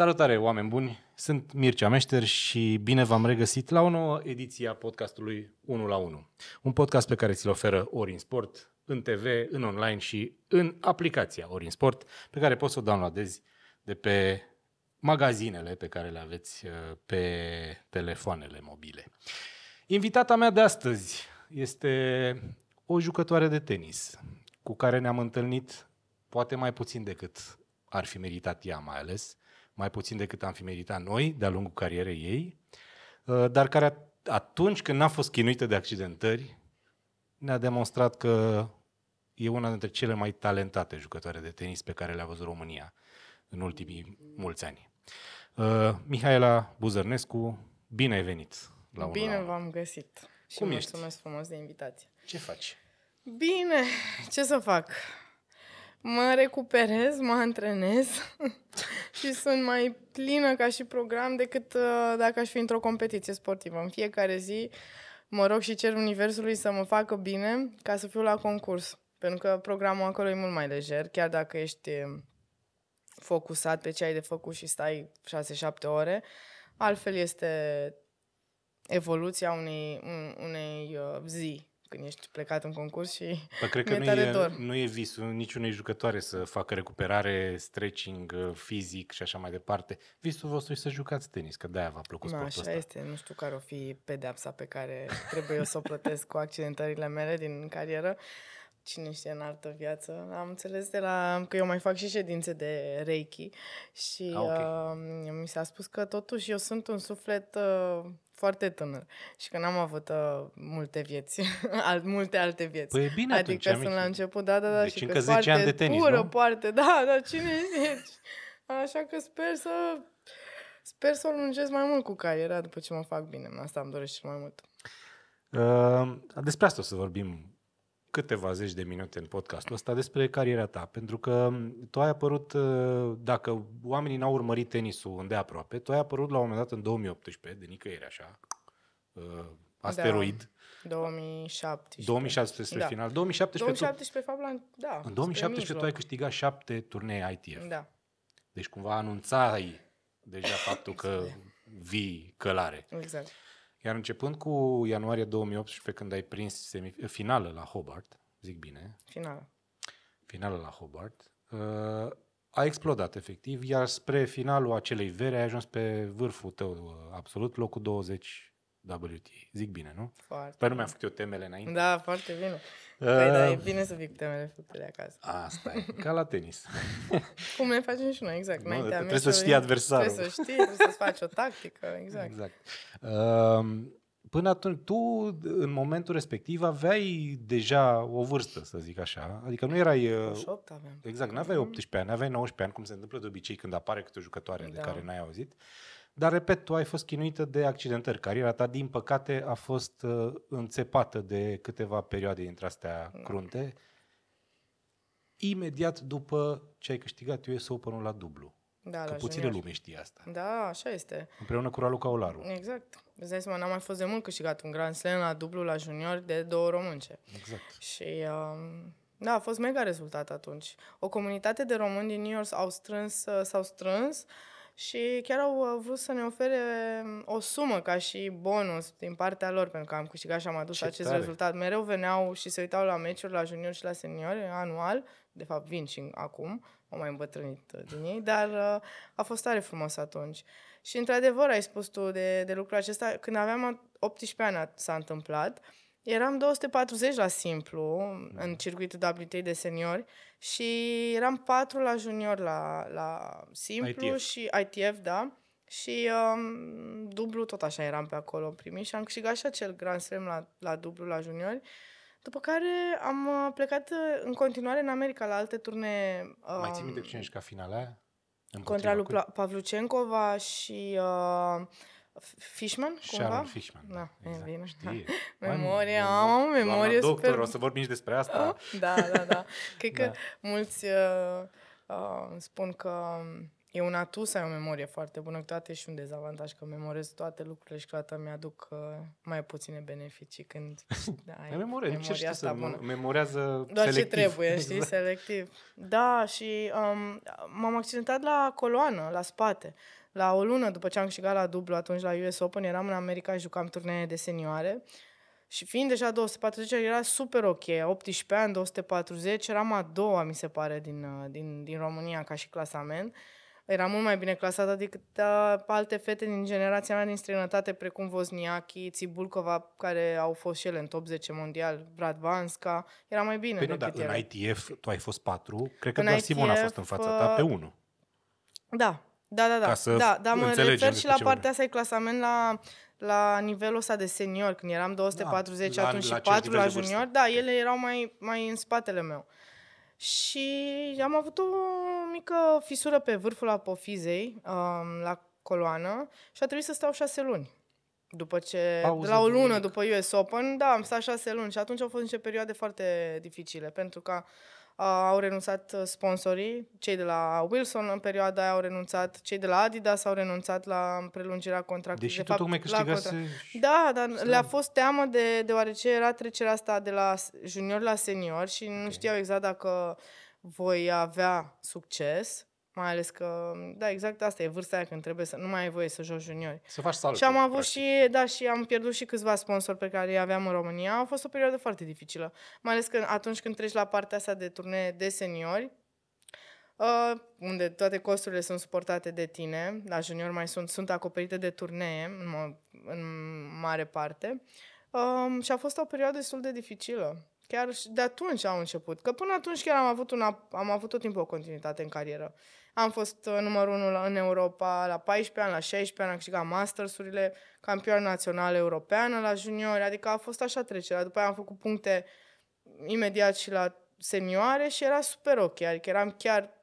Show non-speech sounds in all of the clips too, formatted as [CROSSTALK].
Salutare, oameni buni! Sunt Mircea Meșter și bine v-am regăsit la o nouă ediție a podcastului 1 la 1. Un podcast pe care ți-l oferă ori în sport, în TV, în online și în aplicația ori în sport, pe care poți să o downloadezi de pe magazinele pe care le aveți uh, pe telefoanele mobile. Invitata mea de astăzi este o jucătoare de tenis cu care ne-am întâlnit poate mai puțin decât ar fi meritat ea mai ales, mai puțin decât am fi meritat noi de-a lungul carierei ei, uh, dar care atunci când n-a fost chinuită de accidentări, ne-a demonstrat că e una dintre cele mai talentate jucătoare de tenis pe care le-a văzut România în ultimii mulți ani. Uh, Mihaela Buzărnescu, bine ai venit la una Bine v-am găsit și ești? mulțumesc frumos de invitație. Ce faci? Bine, ce să fac? mă recuperez, mă antrenez [LAUGHS] și sunt mai plină ca și program decât uh, dacă aș fi într-o competiție sportivă. În fiecare zi mă rog și cer Universului să mă facă bine ca să fiu la concurs. Pentru că programul acolo e mult mai lejer, chiar dacă ești uh, focusat pe ce ai de făcut și stai 6-7 ore. Altfel este evoluția unei, unei uh, zi când ești plecat în concurs și Bă, păi cred că [LAUGHS] nu e, nu e visul niciunei jucătoare să facă recuperare, stretching uh, fizic și așa mai departe. Visul vostru e să jucați tenis, că de-aia v-a plăcut da, sportul așa ăsta. este, nu știu care o fi pedepsa pe care trebuie eu să o plătesc cu accidentările mele din carieră. Cine știe în altă viață. Am înțeles de la că eu mai fac și ședințe de Reiki și A, ah, okay. uh, mi s-a spus că totuși eu sunt un suflet uh, foarte tânăr și că n-am avut uh, multe vieți, [LAUGHS] al, multe alte vieți. Păi e bine Adică atunci, sunt la început, da, da, da, deci și încă că 10 foarte ani de tenis, pură, nu? poartă, [LAUGHS] da, da, cine ești? Așa că sper să sper să o lungesc mai mult cu cariera după ce mă fac bine. Asta îmi doresc și mai mult. Uh, despre asta o să vorbim câteva zeci de minute în podcastul ăsta despre cariera ta, pentru că tu ai apărut, uh, dacă oamenii n-au urmărit tenisul îndeaproape, tu ai apărut la un moment dat în 2018, de nicăieri așa, uh, asteroid. Da. 2017. 2017 spre da. final. 2017, 2017 tu, fapt, da. În 2017 tu ai câștigat șapte turnee ITF. Da. Deci cumva anunțai deja faptul că exact. vii călare. Exact. Iar începând cu ianuarie 2018, când ai prins semif- finală la Hobart, zic bine. Finală. Finală la Hobart. Uh, a explodat efectiv, iar spre finalul acelei veri ai ajuns pe vârful tău uh, absolut, locul 20 WTA. Zic bine, nu? Foarte Sper nu mi-am făcut eu temele înainte. Da, foarte bine. Uh, păi, da, e bine să fii cu temele făcute de acasă. Asta e, ca la tenis. [LAUGHS] Cum ne facem și noi, exact. Nu, trebuie să știi adversarul. Trebuie să știi, trebuie să faci o tactică, exact. Exact. Uh, până atunci, tu în momentul respectiv aveai deja o vârstă, să zic așa. Adică nu erai... 8 uh, aveam. Exact, nu aveai 18 ani, nu aveai 19 ani, cum se întâmplă de obicei când apare câte o jucătoare da. de care n-ai auzit. Uh, dar, repet, tu ai fost chinuită de accidentări. Cariera ta, din păcate, a fost uh, înțepată de câteva perioade dintre astea crunte. Imediat după ce ai câștigat US Open-ul la dublu. Da, că da, puțină junior. lume știe asta. Da, așa este. Împreună cu Raluca Olaru. Exact. Îți dai seama, n-am mai fost de mult câștigat un Grand Slam la dublu la junior de două românce. Exact. Și um, da, a fost mega rezultat atunci. O comunitate de români din New York au strâns, s-au strâns uh, și chiar au uh, vrut să ne ofere um, o sumă ca și bonus din partea lor, pentru că am câștigat și am adus Ce acest tare. rezultat. Mereu veneau și se uitau la meciuri, la junior și la seniori, anual. De fapt, vin și acum, am mai îmbătrânit uh, din ei, dar uh, a fost tare frumos atunci. Și, într-adevăr, ai spus tu de, de lucrul acesta. Când aveam 18 ani s-a întâmplat, uh, Eram 240 la simplu în circuitul WTA de seniori și eram 4 la junior la, la simplu ITF. și ITF, da. Și um, dublu tot așa eram pe acolo primit și am câștigat și acel Grand Slam la, la dublu la juniori. După care am uh, plecat uh, în continuare în America la alte turnee. Um, Mai ții um, minte cine ești ca finala? Contra lui Pavlucencova și uh, Fishman, cumva? Sharon Fishman, da, da exact. e bine. Da. [LAUGHS] Memoria, am o memorie doctor, super... doctor, o să vorbim și despre asta. [LAUGHS] Da, da, da. Cred da. că mulți uh, uh, spun că um, e un atu să ai o memorie foarte bună, toate și un dezavantaj, că memorez toate lucrurile și câteodată mi-aduc uh, mai puține beneficii când [LAUGHS] da, ai memorie, memoria asta bună. Memorează Doar selectiv. ce trebuie, știi, da. selectiv. Da, și um, m-am accidentat la coloană, la spate. La o lună după ce am câștigat la dublu atunci la US Open, eram în America, jucam turnee de senioare și fiind deja 240, era super ok. 18 ani, 240, eram a doua, mi se pare, din, uh, din, din România ca și clasament. Era mult mai bine clasată adică, decât uh, alte fete din generația mea din străinătate, precum Vozniachi, Țibulcova, care au fost și ele în top 10 mondial, Brad Vanska. Era mai bine. Păi nu, dar în ITF tu ai fost 4, cred că în doar ITF, Simona a fost în fața ta pe 1. Uh, da, da, da, da. Ca să da, da, mă refer și la partea asta e clasament la, la nivelul ăsta de senior, când eram 240 da, atunci la, și la 4 la junior, da, ele erau mai, mai în spatele meu. Și am avut o mică fisură pe vârful apofizei, um, la coloană, și a trebuit să stau șase luni. După ce, Pauză de la o lună după US Open, da, am stat șase luni și atunci au fost niște perioade foarte dificile, pentru că Uh, au renunțat uh, sponsorii, cei de la Wilson în perioada aia au renunțat, cei de la Adidas au renunțat la prelungirea contractului. Deși de tu fapt, tocmai câștigase... Contract. Da, dar Stam. le-a fost teamă de, deoarece era trecerea asta de la junior la senior și okay. nu știau exact dacă voi avea succes mai ales că, da, exact asta e vârsta aia când trebuie să nu mai ai voie să joci juniori. Să faci saltul, Și am avut practic. și, da, și am pierdut și câțiva sponsori pe care îi aveam în România. A fost o perioadă foarte dificilă. Mai ales că atunci când treci la partea asta de turnee de seniori, Uh, unde toate costurile sunt suportate de tine, la junior mai sunt, sunt acoperite de turnee în, în mare parte. Uh, și a fost o perioadă destul de dificilă. Chiar de atunci au început. Că până atunci chiar am avut, una, am avut tot timpul o continuitate în carieră. Am fost uh, numărul unu în Europa la 14 ani, la 16 ani, am câștigat mastersurile, campioană națională europeană la juniori, adică a fost așa trecerea. După aia am făcut puncte imediat și la senioare și era super ok, adică eram chiar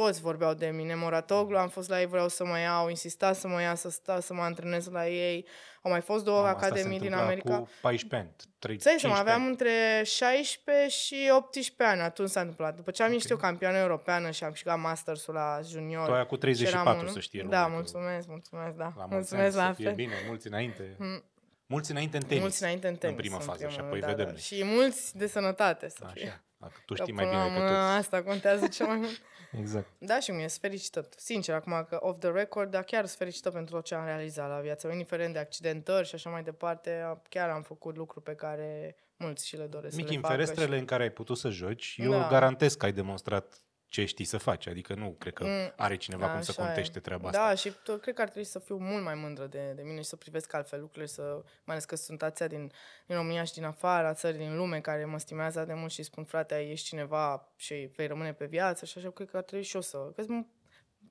toți vorbeau de mine. Moratoglu, am fost la ei, vreau să mă iau, insista să mă ia, să sta, să mă antrenez la ei. Au mai fost două Mama, academii din America. Cu 14 ani, 3, Să mă aveam între 16 și 18 ani, atunci s-a întâmplat. După ce am okay. ieșit eu campioană europeană și am câștigat masters-ul la junior. Tu aia cu 34, să știi. Da, mulțumesc, mulțumesc, da. La mulțumesc la fel. bine, mulți înainte. Mm. Mulți înainte în tenis. Mulți înainte în tenis. În prima fază și apoi da, vedem. Da. Și mulți de sănătate să Așa. Fie. Dacă tu știi mai bine decât toți. Asta contează cel mai mult. Exact. Da, și mie sunt fericită. Sincer, acum că off the record, dar chiar sunt fericită pentru tot ce am realizat la viață. Indiferent de accidentări și așa mai departe, chiar am făcut lucruri pe care mulți și le doresc Michi, să le în ferestrele și... în care ai putut să joci, eu da. garantez că ai demonstrat ce știi să faci. Adică nu cred că are cineva da, cum să contește e. treaba da, asta. Da, și tu cred că ar trebui să fiu mult mai mândră de, de mine și să privesc altfel lucrurile, să, mai ales că sunt ația din, din România și din afara țării, din lume, care mă stimează de mult și spun, frate, ești cineva și vei rămâne pe viață și așa, cred că ar trebui și eu să... Vezi,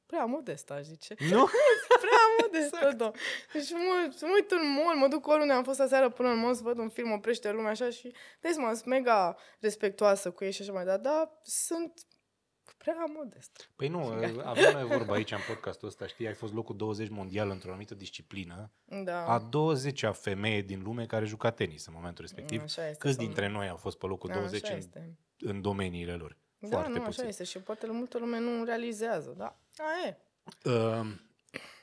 prea modest, aș zice. Nu? [LAUGHS] prea modest, exact. tot, da. Deci mă, mă uit în mall, mă duc oriunde am fost aseară până în mall să văd un film, oprește lumea așa și vezi, mă, sunt mega respectoasă cu ei și așa mai, dar da, sunt prea modest. Păi nu, [LAUGHS] avem noi vorba aici în podcastul ăsta, știi, ai fost locul 20 mondial într-o anumită disciplină, da. a 20-a femeie din lume care juca tenis în momentul respectiv. Mm, așa este, Câți dintre noi au fost pe locul 20 în, în domeniile lor? Da, Foarte nu, puțin. așa este și poate multă lume nu realizează, da, a, e. Uh,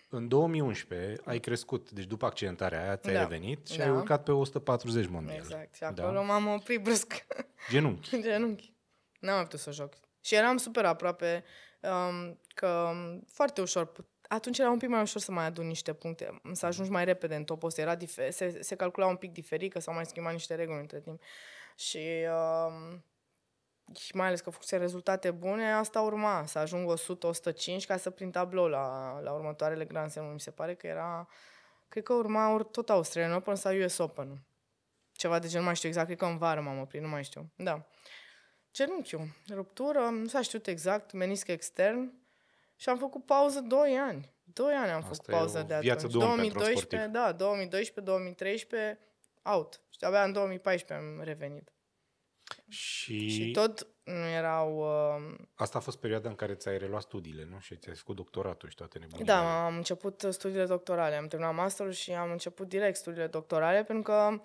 în 2011 ai crescut, deci după accidentarea aia ți-ai da. revenit și da. ai urcat pe 140 mondial. Exact, și da? acolo da. m-am oprit brusc. Genunchi. [LAUGHS] Genunchi. N-am putut să joc și eram super aproape um, că foarte ușor atunci era un pic mai ușor să mai adun niște puncte, să ajungi mai repede în topos, Era dif- se, se calcula un pic diferit, că s-au mai schimbat niște reguli între timp. Și, uh, și mai ales că făcuse rezultate bune, asta urma, să ajung 100-105 ca să prind tablou la, la următoarele Grand Slam. Mi se pare că era, cred că urma tot Australian Open sau US Open. Ceva de genul, nu mai știu exact, cred că în vară m-am oprit, nu mai știu. Da. Uh, genunchiul, ruptură, nu s-a știut exact, menisc extern și am făcut pauză 2 ani. 2 ani am Asta făcut pauză de atunci. 2012, da, 2012, 2013, out. Și abia în 2014 am revenit. Și, și tot nu erau... Uh... Asta a fost perioada în care ți-ai reluat studiile, nu? Și ți-ai făcut doctoratul și toate nebunile. Da, am început studiile doctorale. Am terminat masterul și am început direct studiile doctorale pentru că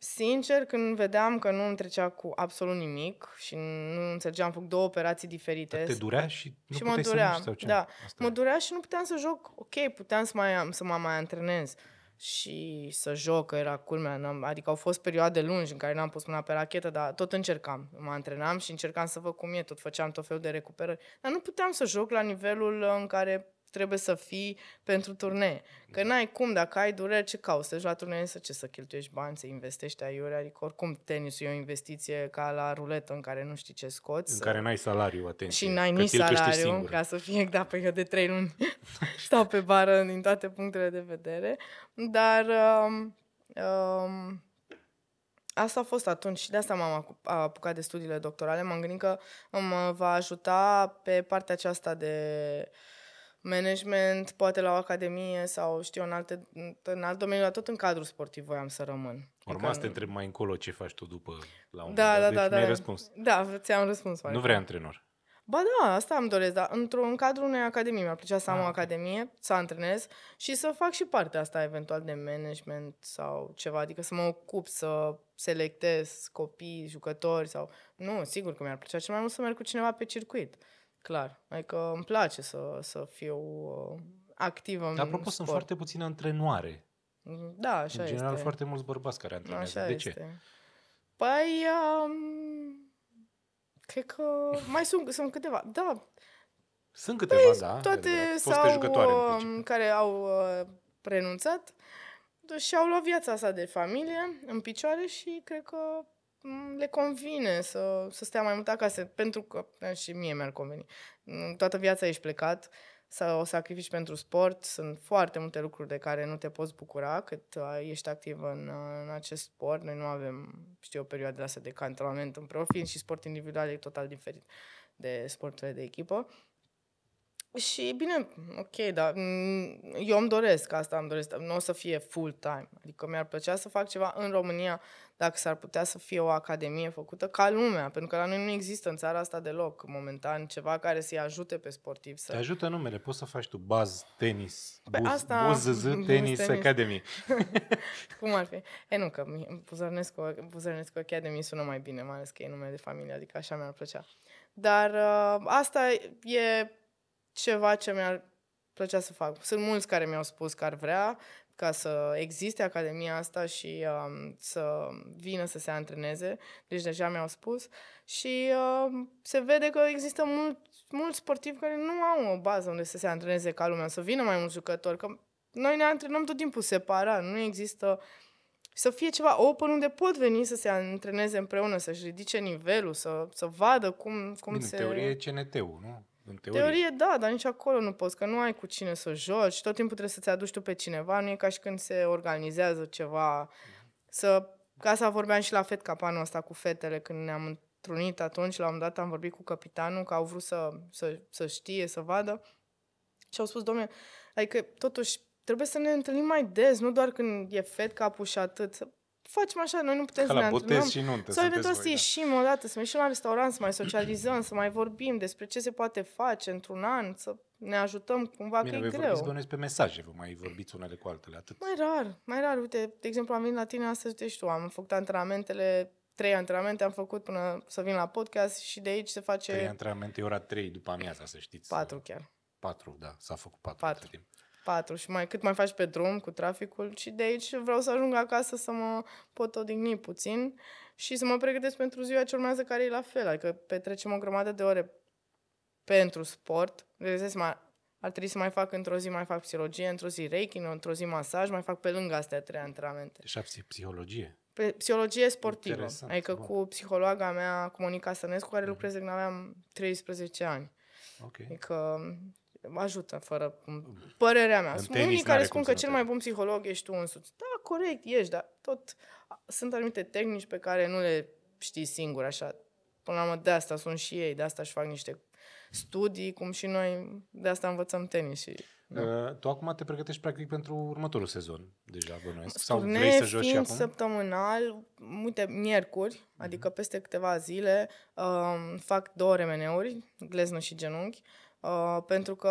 Sincer, când vedeam că nu îmi trecea cu absolut nimic și nu înțelegeam, făcut două operații diferite. Dar te durea și nu și mă durea, să sau ce? Da, Asta mă durea și nu puteam să joc. Ok, puteam să, mai, să mă mai antrenez și să joc, că era culmea. Adică au fost perioade lungi în care n-am pus mâna pe rachetă, dar tot încercam. Mă antrenam și încercam să văd cum e, tot făceam tot felul de recuperări. Dar nu puteam să joc la nivelul în care trebuie să fii pentru turnee. Că n-ai cum, dacă ai dureri, ce cauți? Să la turnee, să ce, să cheltuiești bani, să investești aiuri, adică oricum tenisul e o investiție ca la ruletă în care nu știi ce scoți. În să... care n-ai salariu, atenție. Și n-ai nici salariu, ca să fie, da, exact, pe păi eu de trei luni [LAUGHS] stau pe bară din toate punctele de vedere, dar... Um, um, asta a fost atunci și de asta m-am apucat de studiile doctorale. M-am gândit că mă va ajuta pe partea aceasta de uh, management, poate la o academie sau știu, în, alte, în alt domeniu, dar tot în cadrul sportiv voiam să rămân. Urma adică- să te întreb mai încolo ce faci tu după la un da, moment da, dat, da, deci da, mi da. răspuns. Da, ți-am răspuns. Nu vrei antrenor? Ba da, asta îmi doresc, dar într-un în cadru unei academii. Mi-ar plăcea să am ah. o academie, să antrenez și să fac și partea asta eventual de management sau ceva, adică să mă ocup să selectez copii, jucători sau... Nu, sigur că mi-ar plăcea cel mai mult să merg cu cineva pe circuit clar. Adică îmi place să, să fiu uh, activă în Apropo, sport. sunt foarte puține antrenoare. Da, așa este. În general, este. foarte mulți bărbați care antrenează. Așa de este. ce? Păi, um, cred că mai sunt, sunt câteva. Da, sunt câteva, păi, da. Toate sau, um, care au uh, renunțat și-au luat viața asta de familie în picioare și cred că Mm, le convine să, să stea mai mult acasă, pentru că da, și mie mi-ar conveni. Mm, toată viața ești plecat, să o sacrifici pentru sport, sunt foarte multe lucruri de care nu te poți bucura cât uh, ești activ în, uh, în acest sport. Noi nu avem, știu, o perioadă asta de cantonament în profil și sport individual e total diferit de sporturile de echipă. Și bine, ok, dar mm, eu îmi doresc asta, îmi doresc, nu o să fie full time. Adică mi-ar plăcea să fac ceva în România, dacă s-ar putea să fie o academie făcută ca lumea, pentru că la noi nu există în țara asta deloc, momentan, ceva care să-i ajute pe sportiv să... Te ajută numele, poți să faci tu Baz Tenis, pe păi buz, asta... buz, Tenis, tenis. Academy. [LAUGHS] Cum ar fi? E nu, că Buzărnescu, Buzărnescu Academy sună mai bine, mai ales că e numele de familie, adică așa mi-ar plăcea. Dar uh, asta e ceva ce mi-ar plăcea să fac. Sunt mulți care mi-au spus că ar vrea ca să existe academia asta și um, să vină să se antreneze, deci deja mi-au spus și uh, se vede că există mult, mulți sportivi care nu au o bază unde să se antreneze ca lumea, să vină mai mulți jucători, că noi ne antrenăm tot timpul separat, nu există să fie ceva open unde pot veni să se antreneze împreună, să-și ridice nivelul, să, să vadă cum, cum Bine, se... teorie e CNT-ul, nu? În teorie. teorie, da, dar nici acolo nu poți, că nu ai cu cine să joci, tot timpul trebuie să-ți aduci tu pe cineva, nu e ca și când se organizează ceva, să... Ca să vorbeam și la FED capanul ăsta cu fetele, când ne-am întrunit atunci, la un dat am vorbit cu capitanul, că au vrut să, să, să știe, să vadă, și au spus, domne, adică totuși trebuie să ne întâlnim mai des, nu doar când e fet capul și atât, facem așa, noi nu putem Ca să ne antrenăm. și nuntă Să ne voi, da. ieșim o dată, să mai ieșim la restaurant, să mai socializăm, să mai vorbim despre ce se poate face într-un an, să ne ajutăm cumva Bine, că e greu. Bine, pe mesaje, vă mai vorbiți unele cu altele, atât. Mai rar, mai rar. Uite, de exemplu, am venit la tine astăzi, uite și tu, am făcut antrenamentele trei antrenamente am făcut până să vin la podcast și de aici se face... Trei antrenamente, e ora trei după amiaza, să știți. Patru chiar. Patru, da, s-a făcut patru. patru. Timp patru și mai cât mai faci pe drum cu traficul și de aici vreau să ajung acasă să mă pot odihni puțin și să mă pregătesc pentru ziua ce urmează care e la fel, adică petrecem o grămadă de ore pentru sport, realizez mai ar trebui să mai fac într-o zi, mai fac psihologie, într-o zi reiki, într-o zi masaj, mai fac pe lângă astea trei antrenamente. Deci psihologie? psihologie sportivă. Interesant, adică bun. cu psihologa mea, cu Monica Sănescu, care mm-hmm. lucrez de când aveam 13 ani. Okay. Adică mă ajută, fără părerea mea. În sunt unii care spun că cel mai bun psiholog ești tu însuți. Da, corect, ești, dar tot sunt anumite tehnici pe care nu le știi singur, așa. Până la urmă, de asta sunt și ei, de asta își fac niște studii, cum și noi, de asta învățăm tenis. Și, da. uh, tu acum te pregătești practic pentru următorul sezon, deja bănuiesc. Sau vrei să joci și acum? săptămânal, uite, miercuri, uh-huh. adică peste câteva zile, uh, fac două remeneuri, gleznă și genunchi, uh, uh, pentru că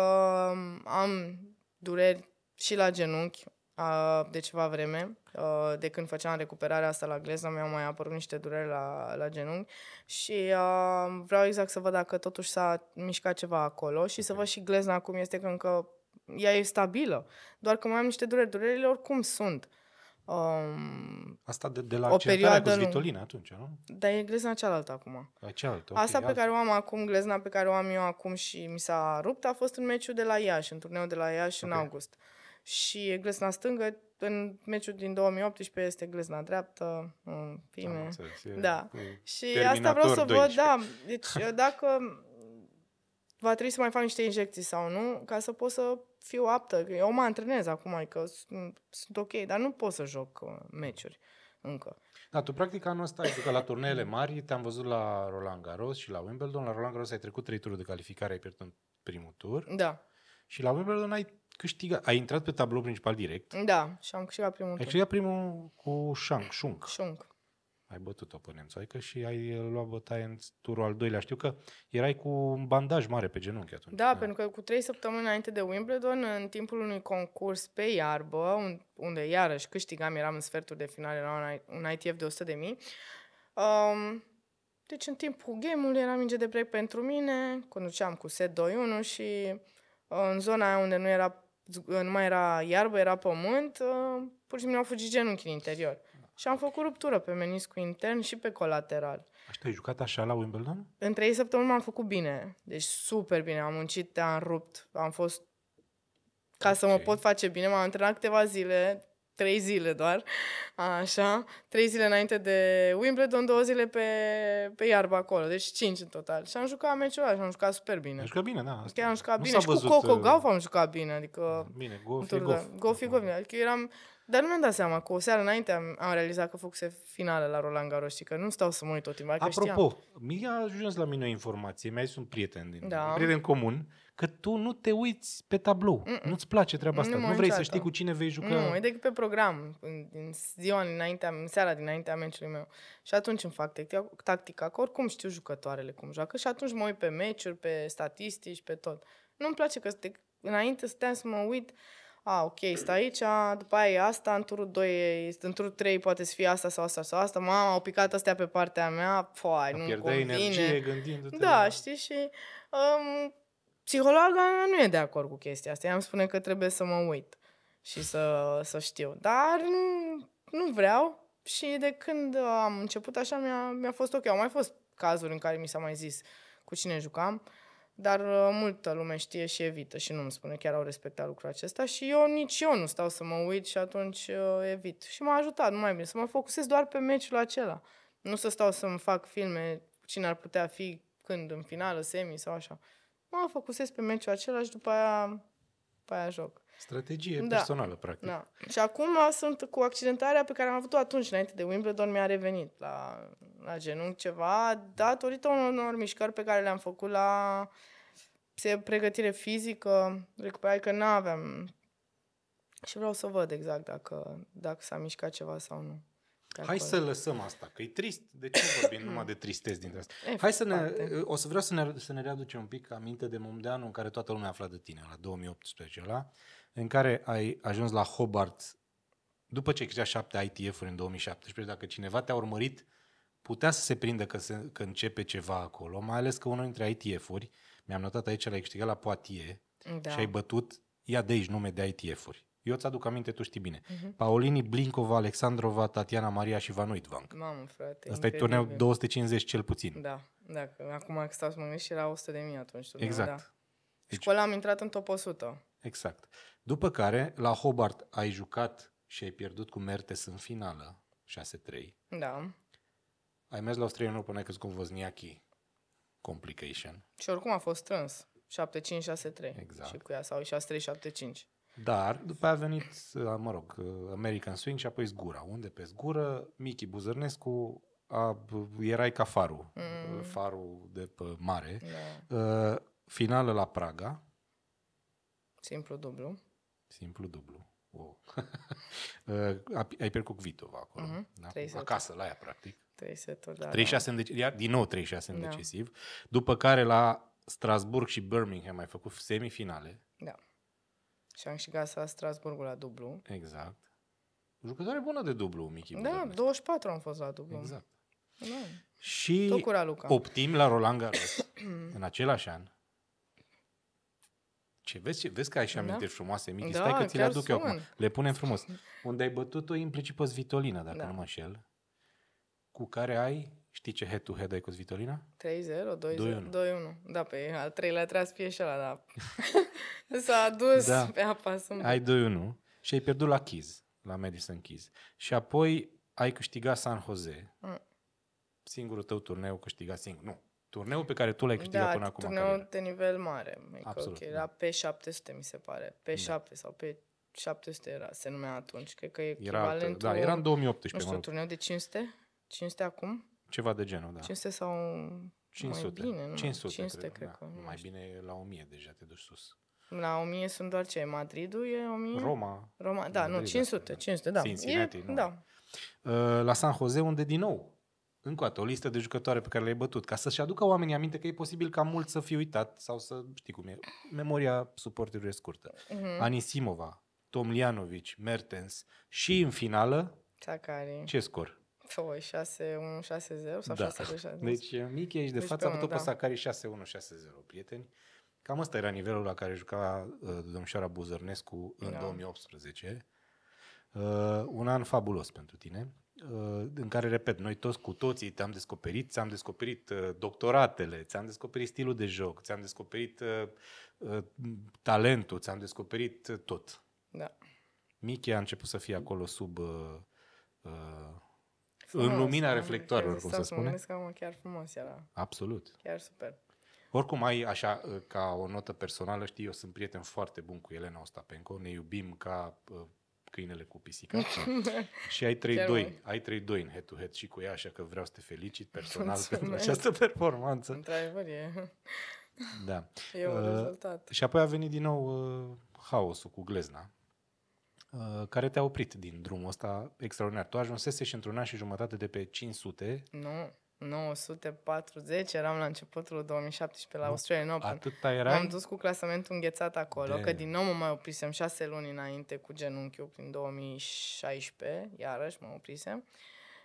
um, am dureri și la genunchi uh, de ceva vreme. Uh, de când făceam recuperarea asta la gleză, mi-au mai apărut niște dureri la, la genunchi și uh, vreau exact să văd dacă totuși s-a mișcat ceva acolo și să văd și glezna cum este, că încă ea e stabilă, doar că mai am niște dureri. Durerile oricum sunt. Um, Asta de, de la o perioadă cu Svitolina atunci, nu? Dar e glezna cealaltă acum. A, cealaltă, okay, Asta pe care o am acum, glezna pe care o am eu acum și mi s-a rupt, a fost în meciul de la Iași, în turneul de la Iași okay. în august. Și glezna stângă, în meciul din 2018 este glezna dreaptă, în fine. Înțeles, da. Și asta vreau să văd, da. Deci dacă va trebui să mai fac niște injecții sau nu, ca să pot să fiu aptă, că eu mă antrenez acum, că adică sunt, sunt ok, dar nu pot să joc uh, meciuri încă. Da, tu practic anul ăsta ai jucat la turneele mari, te-am văzut la Roland Garros și la Wimbledon. La Roland Garros ai trecut trei tururi de calificare, ai pierdut în primul tur. Da. Și la Wimbledon ai câștigat, ai intrat pe tablou principal direct. Da, și am câștigat primul Ai tur. câștigat primul cu Shang, Shunk. Șunc ai bătut oponența, adică și ai luat bătaie în turul al doilea. Știu că erai cu un bandaj mare pe genunchi atunci. Da, da. pentru că cu trei săptămâni înainte de Wimbledon, în timpul unui concurs pe iarbă, unde iarăși câștigam, eram în sferturi de finale, era un ITF de 100 de mii, um, deci în timpul game-ului era minge de break pentru mine, conduceam cu set 2-1 și uh, în zona aia unde nu era nu mai era iarbă, era pământ, uh, pur și simplu au fugit genunchi în interior. Și am făcut ruptură pe meniscu intern și pe colateral. Și ai jucat așa la Wimbledon? În trei săptămâni m-am făcut bine. Deci super bine. Am muncit, te-am rupt. Am fost... Ca okay. să mă pot face bine, m-am antrenat câteva zile, trei zile doar, așa, trei zile înainte de Wimbledon, două zile pe, pe iarba acolo, deci cinci în total. Și am jucat meciul ăla și am jucat super bine. Am jucat bine, da. Asta. Chiar am jucat nu bine și cu Coco uh... Gauff am jucat bine, adică... Bine, Goff e Goff. Goff e Goff, adică eram dar nu mi-am dat seama că o seară înainte am, am realizat că făcuse finală la Roland Garros și că nu stau să mă uit tot timpul. Adică Apropo, mi-a ajuns la mine o informație, mi-a zis un prieten, din, da. un prieten comun, că tu nu te uiți pe tablou, Mm-mm. nu-ți place treaba asta, nu, nu vrei să știi cu cine vei juca. Nu, e decât pe program, în, în ziua înainte, în seara dinaintea meciului meu. Și atunci îmi fac tactica, că oricum știu jucătoarele cum joacă și atunci mă uit pe meciuri, pe statistici, pe tot. Nu-mi place că înainte stăteam să mă uit a, ok, stai aici, A după aia e asta, în turul 2, în turul 3 poate să fie asta sau asta sau asta, mama, au picat astea pe partea mea, foai, nu convine. energie gândindu-te. Da, la... știi, și um, psihologa mea nu e de acord cu chestia asta, ea îmi spune că trebuie să mă uit și să, să știu, dar nu, nu vreau și de când am început așa mi-a, mi-a fost ok, au mai fost cazuri în care mi s-a mai zis cu cine jucam, dar uh, multă lume știe și evită și nu îmi spune, chiar au respectat lucrul acesta și eu nici eu nu stau să mă uit și atunci uh, evit. Și m-a ajutat, nu mai bine, să mă focusez doar pe meciul acela. Nu să stau să-mi fac filme, cine ar putea fi când, în finală, semi sau așa. Mă focusez pe meciul acela și după aia, după aia joc. Strategie da. personală, practic. Da. Și acum sunt cu accidentarea pe care am avut-o atunci, înainte de Wimbledon, mi-a revenit la, la genunchi ceva, datorită unor mișcări pe care le-am făcut la se pregătire fizică, recuperare, că n-aveam. Și vreau să văd exact dacă, dacă s-a mișcat ceva sau nu. Hai să lăsăm asta, că e trist. De ce vorbim numai de tristezi dintre asta? Hai să ne, o să vreau să ne, să ne readucem un pic aminte de momentul în care toată lumea afla de tine, la 2018 la în care ai ajuns la Hobart după ce ai creat șapte ITF-uri în 2017, dacă cineva te-a urmărit, putea să se prindă că, se, că începe ceva acolo, mai ales că unul dintre ITF-uri, mi-am notat aici, l-ai câștigat la Poatie da. și ai bătut, ia de aici nume de ITF-uri. Eu ți-aduc aminte, tu știi bine. Uh-huh. Mhm. Paolini, Blinkova, Alexandrova, Tatiana Maria și Van Vank. Mamă, frate. Asta e turneu 250 cel puțin. Da, da. Acum că stau să mă gândesc și era 100 de mii atunci. Exact. Da. Deci... Școala am intrat în top 100. Exact. După care, la Hobart ai jucat și ai pierdut cu Mertes în finală, 6-3. Da. Ai mers la Australia ai Open cu Vozniachi. Complication. Și oricum a fost strâns. 7-5-6-3. Exact. Și cu ea sau 6-3-7-5. Dar după aia a venit, uh, mă rog, uh, American Swing și apoi Zgura. Unde pe Zgură, Michi Buzărnescu a, uh, erai ca farul. Mm. Farul de pe mare. Da. Uh, finală la Praga. Simplu dublu. Simplu dublu. Wow. [LAUGHS] Uh, ai pierdut cu Vitova acolo. Uh-huh. Da? Acasă, la ea, practic. Trei seturi, da. 36 da. În De deci, din nou 36 da. decisiv. După care la Strasburg și Birmingham ai făcut semifinale. Da. Și am și la Strasburgul la dublu. Exact. Jucătoare bună de dublu, Michi. Da, Buzărnescu. 24 am fost la dublu. Exact. Da. Și optim la Roland Garros [CLEARS THROAT] în același an ce vezi, ce, vezi că ai și da. amintiri da. frumoase, Michi? Da, Stai că ți le aduc eu acum. Le punem frumos. [LAUGHS] Unde ai bătut-o implicit pe Svitolina, dacă da. nu mă înșel, cu care ai, știi ce head-to-head ai cu Svitolina? 3-0, 2 1 2-1. Da, pe al treilea tras pe ăla, da. [LAUGHS] [LAUGHS] S-a adus da. pe apa Ai 2-1 și ai pierdut la Keys, la Madison Keys. Și apoi ai câștigat San Jose. Mm. Singurul tău turneu câștigat singur. Nu, Turneul pe care tu l-ai câștigat da, până acum. Da, turneul de nivel mare. Absolut. Okay, da. Era P700, mi se pare. P7 da. sau P700 era, se numea atunci. Cred că e echivalentul... Era, da, era în 2018. Nu știu, mă turneu de 500? 500 acum? Ceva de genul, da. 500 sau 500. Mai bine, nu? 500, 500 cred, cred da. că. Nu mai știu. bine la 1000 deja te duci sus. La 1000 sunt doar ce? Madridul e 1000? Roma. Roma, da, Madrid, nu, 500, da. 500, da. Cincinnati, e, nu? Da. Uh, la San Jose, unde din nou încă o dată, o listă de jucătoare pe care le-ai bătut, ca să-și aducă oamenii aminte că e posibil ca mult să fie uitat sau să, știi cum e, memoria suporterului e scurtă. Uh-huh. Anisimova, Tomljanovic, Mertens și în finală, Zacari. ce scor? 6-1-6-0 sau da. 6-2-6-0. Deci uh, mic ești de deci față, a avut-o pe Sakari da. 6-1-6-0, prieteni. Cam ăsta era nivelul la care juca uh, domnișoara Buzărnescu în 2018. Da. Uh, un an fabulos pentru tine. Uh, în care, repet, noi toți cu toții te-am descoperit, ți-am descoperit uh, doctoratele, ți-am descoperit stilul de joc, ți-am descoperit uh, talentul, ți-am descoperit tot. Da. Michi a început să fie acolo sub... Frumos, în lumina da. reflectoarelor, cum să exact, spune. Să mă chiar frumos era. Absolut. Chiar super. Oricum ai așa, ca o notă personală, știi, eu sunt prieten foarte bun cu Elena Ostapenko, ne iubim ca câinele cu pisica [LAUGHS] și ai 3-2, ai 3-2 în head-to-head și cu ea, așa că vreau să te felicit personal Mulțumesc. pentru această performanță. Într-adevăr, e... Da. E un uh, rezultat. Și apoi a venit din nou uh, haosul cu glezna, uh, care te-a oprit din drumul ăsta extraordinar. Tu ajunsese și într-un an și jumătate de pe 500. Nu. 940, eram la începutul 2017 la Australian Open. Atâta era? am dus cu clasamentul înghețat acolo, de... că din nou mă mai oprisem șase luni înainte cu genunchiul prin 2016, iarăși mă oprisem.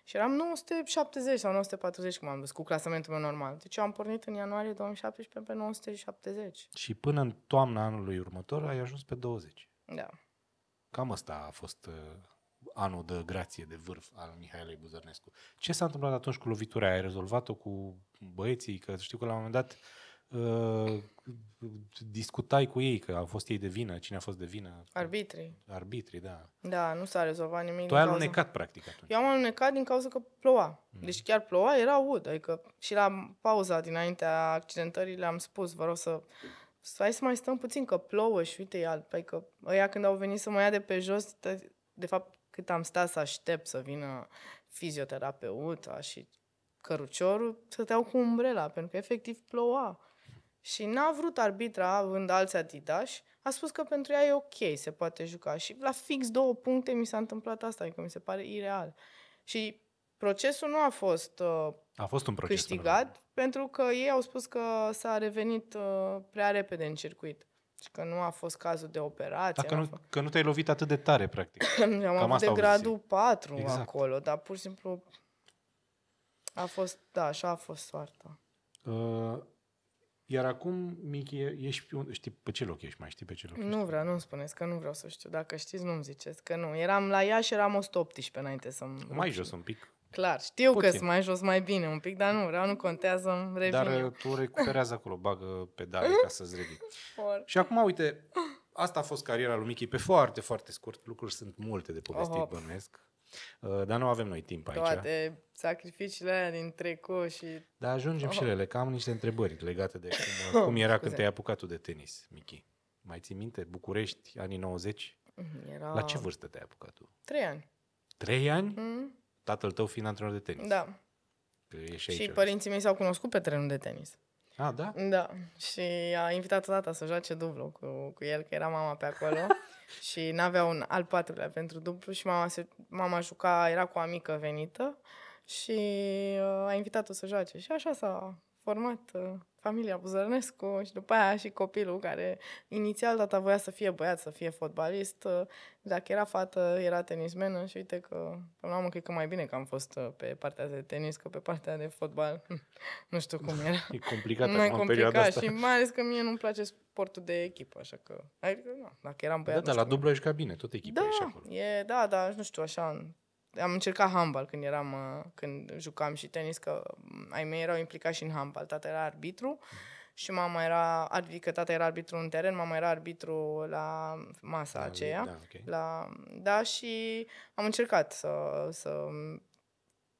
Și eram 970 sau 940 cum am dus, cu clasamentul meu normal. Deci eu am pornit în ianuarie 2017 pe 970. Și până în toamna anului următor ai ajuns pe 20. Da. Cam asta a fost uh, anul de grație, de vârf al Mihailei Buzărnescu. Ce s-a întâmplat atunci cu lovitura Ai rezolvat-o cu băieții? Că știu că la un moment dat uh, discutai cu ei că au fost ei de vină, cine a fost de vină. Arbitrii. Arbitrii, da. Da, nu s-a rezolvat nimic. Tu ai cauza... practic, atunci. Eu am alunecat din cauza că ploua. Mm. Deci chiar ploua, era ud. Adică și la pauza dinaintea accidentării le-am spus, vă rog să hai să mai stăm puțin, că plouă și uite, ia, păi că ăia când au venit să mă ia de pe jos, de fapt cât am stat să aștept să vină fizioterapeuta și căruciorul, stăteau cu umbrela, pentru că efectiv ploua. Și n-a vrut arbitra, având alți atitași, a spus că pentru ea e ok, se poate juca. Și la fix două puncte mi s-a întâmplat asta, adică mi se pare ireal. Și procesul nu a fost, uh, a fost un proces, câștigat, pentru că ei au spus că s-a revenit uh, prea repede în circuit. Deci că nu a fost cazul de operație. Da, că, nu, că nu te-ai lovit atât de tare, practic. [CLEARS THROAT] Am Cam avut de gradul zis. 4 exact. acolo, dar pur și simplu a fost, da, așa a fost soarta. Uh, iar acum, Michi, ești, știi pe ce loc ești mai? Știi pe ce loc ești? Nu vreau, nu-mi spuneți, că nu vreau să știu. Dacă știți, nu-mi ziceți, că nu. Eram la Iași, eram 118 înainte să Mai jos un pic. Clar, știu că sunt mai jos, mai bine un pic, dar nu, rău nu contează, revin. Dar eu. Uh, tu recuperează acolo, bagă pedale mm-hmm. ca să-ți revii. Și acum, uite, asta a fost cariera lui Michi pe foarte, foarte scurt. Lucruri sunt multe de povestit, oh, bănuiesc. Uh, dar nu avem noi timp aici. Toate sacrificiile alea din trecut și... Dar ajungem oh. și ele, că am niște întrebări legate de cum, uh, cum era Scuze. [LAUGHS] când te-ai apucat tu de tenis, Michi. Mai ții minte? București, anii 90? Mm, era... La ce vârstă te-ai apucat tu? Trei ani. Trei ani? Mm tatăl tău fiind antrenor de tenis. Da. Că și, aici și părinții mei s-au cunoscut pe terenul de tenis. A, ah, da? Da. Și a invitat tata să joace dublu cu, cu el, că era mama pe acolo. [LAUGHS] și n-avea un al patrulea pentru dublu și mama, se, mama juca, era cu o amică venită și uh, a invitat-o să joace. Și așa s-a format uh, familia Buzărnescu și după aia și copilul care inițial tata voia să fie băiat, să fie fotbalist. Uh, dacă era fată, era tenismenă și uite că, până la urmă, cred că mai bine că am fost uh, pe partea de tenis că pe partea de fotbal. [LAUGHS] nu știu cum era. E complicat mai acum complicat asta. și mai ales că mie nu-mi place sportul de echipă, așa că... Adică, na, dacă eram da, băiat... Da, dar la dublă ești ca bine, tot echipa da, ești acolo. E, da, da, nu știu, așa, am încercat handbal când eram, uh, când jucam și tenis, că ai mei erau implicați și în handbal. Tata era arbitru și mama era, adică tata era arbitru în teren, mama era arbitru la masa la, aceea. Da, okay. la, da, și am încercat să, să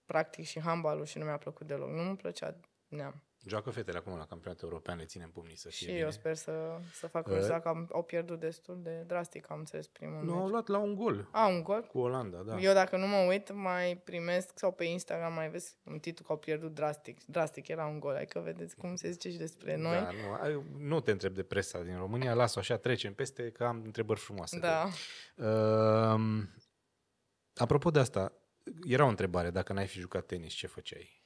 practic și handbalul și nu mi-a plăcut deloc. Nu mi plăcea neam. Joacă fetele acum la campionatul european, le ținem pumnii să fie Și bine. eu sper să, să fac uh, eh. că am, au pierdut destul de drastic, am înțeles primul Nu, au luat la un gol. A, un gol? Cu Olanda, da. Eu dacă nu mă uit, mai primesc sau pe Instagram mai vezi un titlu că au pierdut drastic. Drastic era un gol, adică vedeți cum se zice și despre da, noi. Da, nu, nu te întreb de presa din România, las-o așa, trecem peste, că am întrebări frumoase. Da. De. Ehm, uh, apropo de asta, era o întrebare, dacă n-ai fi jucat tenis, ce făceai?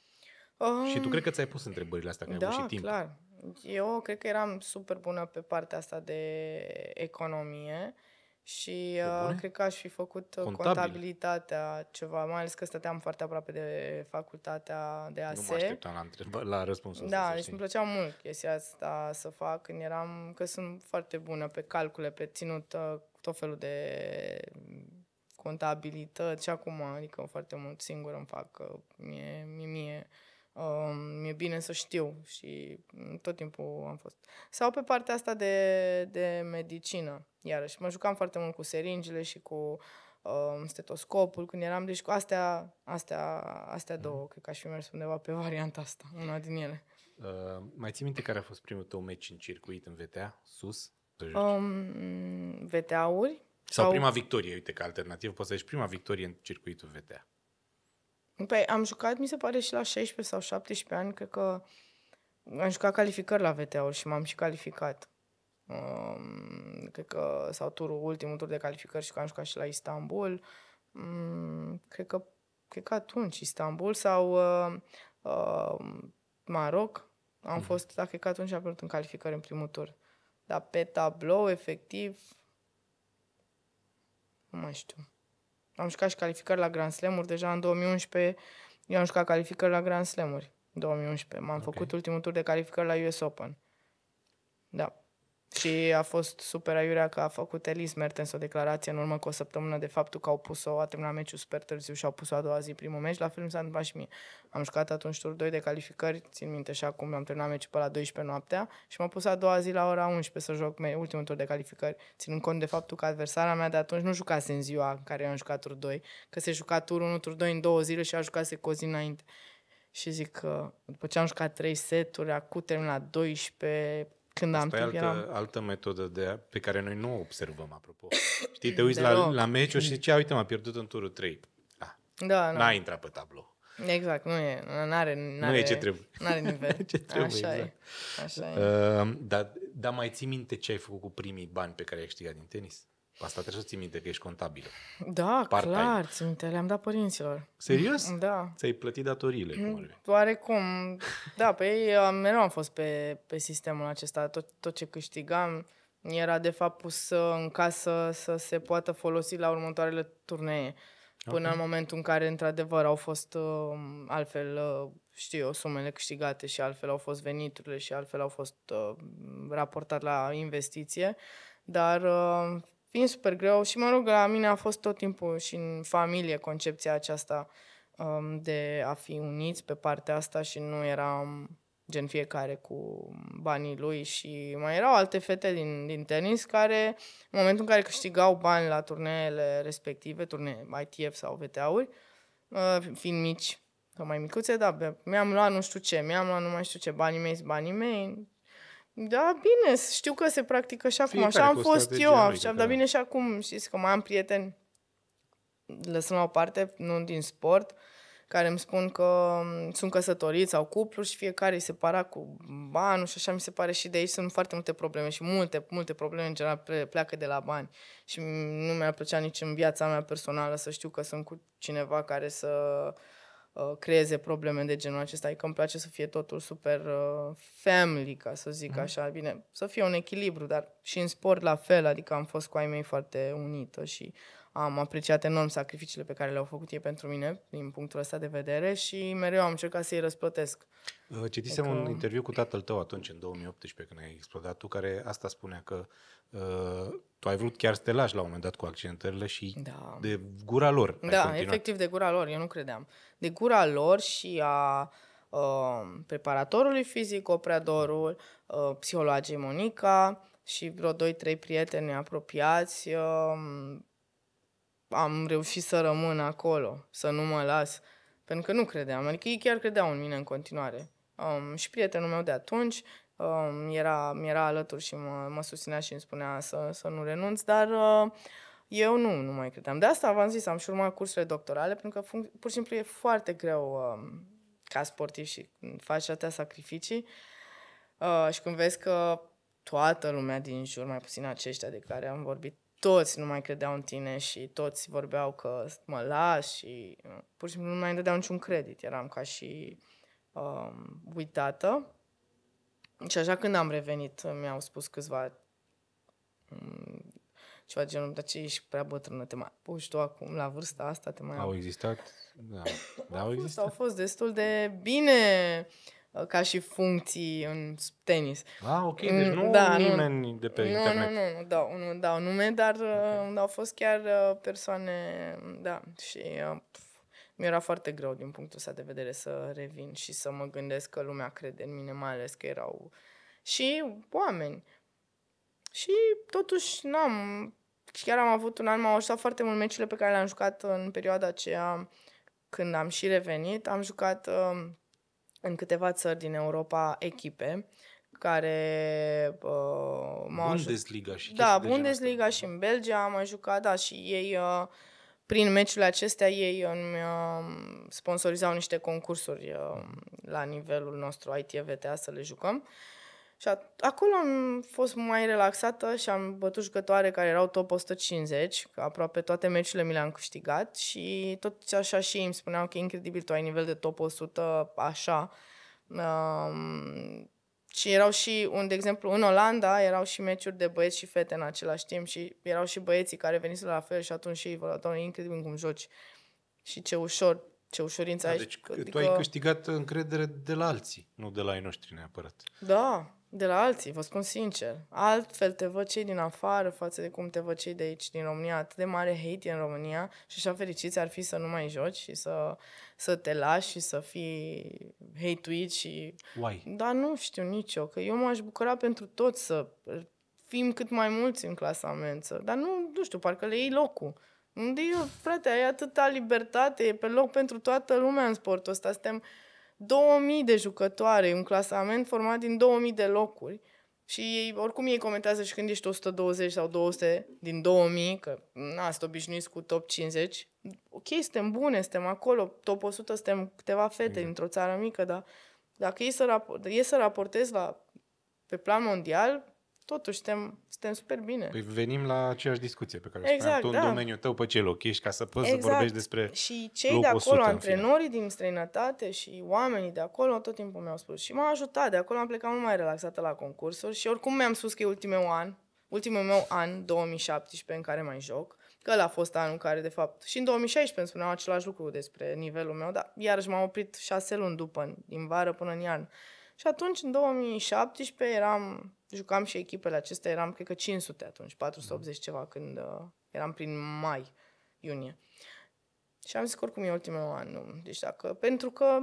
Um, și tu cred că ți-ai pus întrebările astea, că da, ai avut și da, timp. clar. Eu cred că eram super bună pe partea asta de economie și uh, cred că aș fi făcut uh, Contabil. contabilitatea ceva, mai ales că stăteam foarte aproape de facultatea de ASE. Nu mă așteptam la, întreba, la răspunsul ăsta. Da, deci îmi plăcea mult chestia asta să fac când eram, că sunt foarte bună pe calcule, pe ținut uh, tot felul de contabilități și acum, adică foarte mult singur îmi fac, uh, mie, mie, mie mi-e um, bine să știu și mm, tot timpul am fost. Sau pe partea asta de, de medicină, iarăși. Mă jucam foarte mult cu seringile și cu uh, stetoscopul când eram, deci cu astea, astea, astea mhm. două, cred că aș fi mers undeva pe varianta asta, una din ele. Uh, mai ții minte care a fost primul tău meci în circuit în VTA, sus? Um, VTA-uri? Sau, sau prima victorie, uite că alternativ poți să ieși prima victorie în circuitul VTA. Păi am jucat, mi se pare, și la 16 sau 17 ani, cred că am jucat calificări la vta și m-am și calificat. Um, cred că, sau turul, ultimul tur de calificări și că am jucat și la Istanbul. Um, cred că, cred că atunci Istanbul sau uh, uh, Maroc. Am mm-hmm. fost, dacă cred că atunci am pierdut în calificări în primul tur. Dar pe tablou, efectiv, nu mai știu am jucat și calificări la Grand Slam-uri. Deja în 2011 eu am jucat calificări la Grand Slam-uri. 2011. M-am okay. făcut ultimul tur de calificări la US Open. Da. Și a fost super aiurea că a făcut Elis Mertens o declarație în urmă cu o săptămână de faptul că au pus-o, a terminat meciul super târziu și au pus-o a doua zi primul meci, la fel mi s-a întâmplat și mie. Am jucat atunci tur 2 de calificări, țin minte și acum am terminat meciul pe la 12 noaptea și m-am pus a doua zi la ora 11 să joc ultimul tur de calificări, ținând cont de faptul că adversara mea de atunci nu jucase în ziua în care am jucat tur 2, că se juca tur 1, tur 2 în două zile și a jucase cu o zi înainte. Și zic că după ce am jucat 3 seturi, acum termin la 12, când Asta am e altă, eram... altă metodă de, a, pe care noi nu o observăm, apropo. Știi, te [CLEARS THROAT] uiți la, la meciul și zici, uite, m-a pierdut în turul 3. Ah, da, da n-a nu. intrat pe tablou. Exact, nu e, n-are, n-are, [LAUGHS] nu e ce trebuie. N-are nivel. ce trebuie, Așa exact. e. Așa e. Uh, dar, dar mai ții minte ce ai făcut cu primii bani pe care ai câștigat din tenis? Asta trebuie să ții minte că ești contabilă. Da, Part-time. clar, ți minte. Le-am dat părinților. Serios? Da. Ți-ai plătit datoriile? Cum Oarecum. Da, pe ei mereu am fost pe, pe sistemul acesta. Tot, tot ce câștigam era de fapt pus uh, în casă să se poată folosi la următoarele turnee. Până okay. în momentul în care, într-adevăr, au fost uh, altfel, uh, știu eu, sumele câștigate și altfel au fost veniturile și altfel au fost uh, raportat la investiție, dar uh, fiind super greu și mă rog, la mine a fost tot timpul și în familie concepția aceasta um, de a fi uniți pe partea asta și nu eram gen fiecare cu banii lui și mai erau alte fete din, din tenis care în momentul în care câștigau bani la turneele respective, turnee ITF sau VTA-uri, uh, fiind mici, că mai micuțe, da, mi-am luat nu știu ce, mi-am luat nu mai știu ce, banii mei banii mei, da, bine, știu că se practică și acum. Fiecare așa am fost eu, așa, da. dar bine și acum. Știți că mai am prieteni, lăsând la o parte, nu din sport, care îmi spun că mm, sunt căsătoriți sau cupluri și fiecare îi separa cu bani. și așa mi se pare și de aici sunt foarte multe probleme și multe, multe probleme în general pleacă de la bani și nu mi-ar plăcea nici în viața mea personală să știu că sunt cu cineva care să uh, Uh, creeze probleme de genul acesta. Adică îmi place să fie totul super uh, family, ca să zic mm. așa. Bine, să fie un echilibru, dar și în sport la fel, adică am fost cu ai mei foarte unită și am apreciat enorm sacrificiile pe care le-au făcut ei pentru mine, din punctul ăsta de vedere, și mereu am încercat să-i răsplătesc. Uh, citisem că... Adică- un interviu cu tatăl tău atunci, în 2018, când ai explodat tu, care asta spunea că uh, tu ai vrut chiar să te lași la un moment dat cu accidentările și da. de gura lor. Da, efectiv de gura lor, eu nu credeam. De gura lor și a uh, preparatorului fizic, operatorul uh, psihologii Monica și vreo 2-3 prieteni apropiați, uh, am reușit să rămân acolo, să nu mă las, pentru că nu credeam, adică ei chiar credeau în mine în continuare. Um, și prietenul meu de atunci um, era, era alături și mă, mă susținea și îmi spunea să, să nu renunț, dar uh, eu nu, nu mai credeam. De asta v-am zis, am și urmat cursurile doctorale, pentru că func- pur și simplu e foarte greu um, ca sportiv și faci atâtea sacrificii uh, și când vezi că toată lumea din jur, mai puțin aceștia de care am vorbit toți nu mai credeau în tine și toți vorbeau că mă las și pur și simplu nu mai dădeau niciun credit. Eram ca și um, uitată. Și așa când am revenit, mi-au spus câțiva um, ceva genul, dar ce ești prea bătrână, te mai puși tu acum, la vârsta asta, te mai Au existat? Da, [LAUGHS] da au, existat. au fost destul de bine Uh, ca și funcții în tenis. Ah, ok, deci mm, nu da, nimeni nu, de pe nu, internet. Nu, nu, nu dau, nu dau nume, dar uh, okay. au fost chiar uh, persoane, da, și pf, mi-era foarte greu din punctul ăsta de vedere să revin și să mă gândesc că lumea crede în mine, mai ales că erau și oameni. Și totuși n-am, chiar am avut un an, m-au ajutat foarte mult meciurile pe care le-am jucat în perioada aceea când am și revenit. Am jucat uh, în câteva țări din Europa echipe care uh, m-au Bundesliga și Da, Bundesliga asta. și în Belgia am jucat, da, și ei uh, prin meciurile acestea ei uh, sponsorizau niște concursuri uh, la nivelul nostru ITVTA să le jucăm. Uh, și at- acolo am fost mai relaxată și am bătut jucătoare care erau top 150, că aproape toate meciurile mi le-am câștigat și tot așa și îmi spuneau că e incredibil, tu ai nivel de top 100 așa. Um, și erau și, un, de exemplu, în Olanda erau și meciuri de băieți și fete în același timp și erau și băieții care veniseră la fel și atunci și ei vă doamne, e incredibil cum joci și ce ușor, ce ușurință da, ai. Deci adică... tu ai adică- câștigat încredere de la alții, nu de la ei noștri neapărat. Da, de la alții, vă spun sincer. Altfel te văd cei din afară față de cum te văd cei de aici, din România. Atât de mare hate în România și așa fericiți ar fi să nu mai joci și să, să te lași și să fii hate și... Why? Dar nu știu nicio, că eu m-aș bucura pentru toți să fim cât mai mulți în clasament. Să... Dar nu, nu știu, parcă le iei locul. Unde eu, frate, ai atâta libertate, e pe loc pentru toată lumea în sportul ăsta. Suntem 2000 de jucătoare, un clasament format din 2000 de locuri. Și ei, oricum ei comentează și când ești 120 sau 200 din 2000, că na, sunt obișnuiți cu top 50. Ok, suntem bune, suntem acolo, top 100 suntem câteva fete exact. dintr-o țară mică, dar dacă ei să, rapor- e să raportez la, pe plan mondial, totuși suntem, suntem super bine. Păi venim la aceeași discuție pe care exact, o spuneam exact, tu da. în domeniul tău, pe păi ce loc ești, ca să poți exact. să vorbești despre Și cei de acolo, antrenorii din străinătate și oamenii de acolo, tot timpul mi-au spus. Și m-a ajutat, de acolo am plecat mult mai relaxată la concursuri și oricum mi-am spus că e ultimul an, ultimul meu an, 2017, în care mai joc. Că l a fost anul care, de fapt, și în 2016 îmi spuneau același lucru despre nivelul meu, dar iarăși m-am oprit șase luni după, din vară până în iarnă. Și atunci, în 2017, eram, jucam și echipele acestea, eram, cred că 500 atunci, 480 ceva, când uh, eram prin mai, iunie. Și am zis că oricum e ultimul an, nu. Deci dacă, pentru că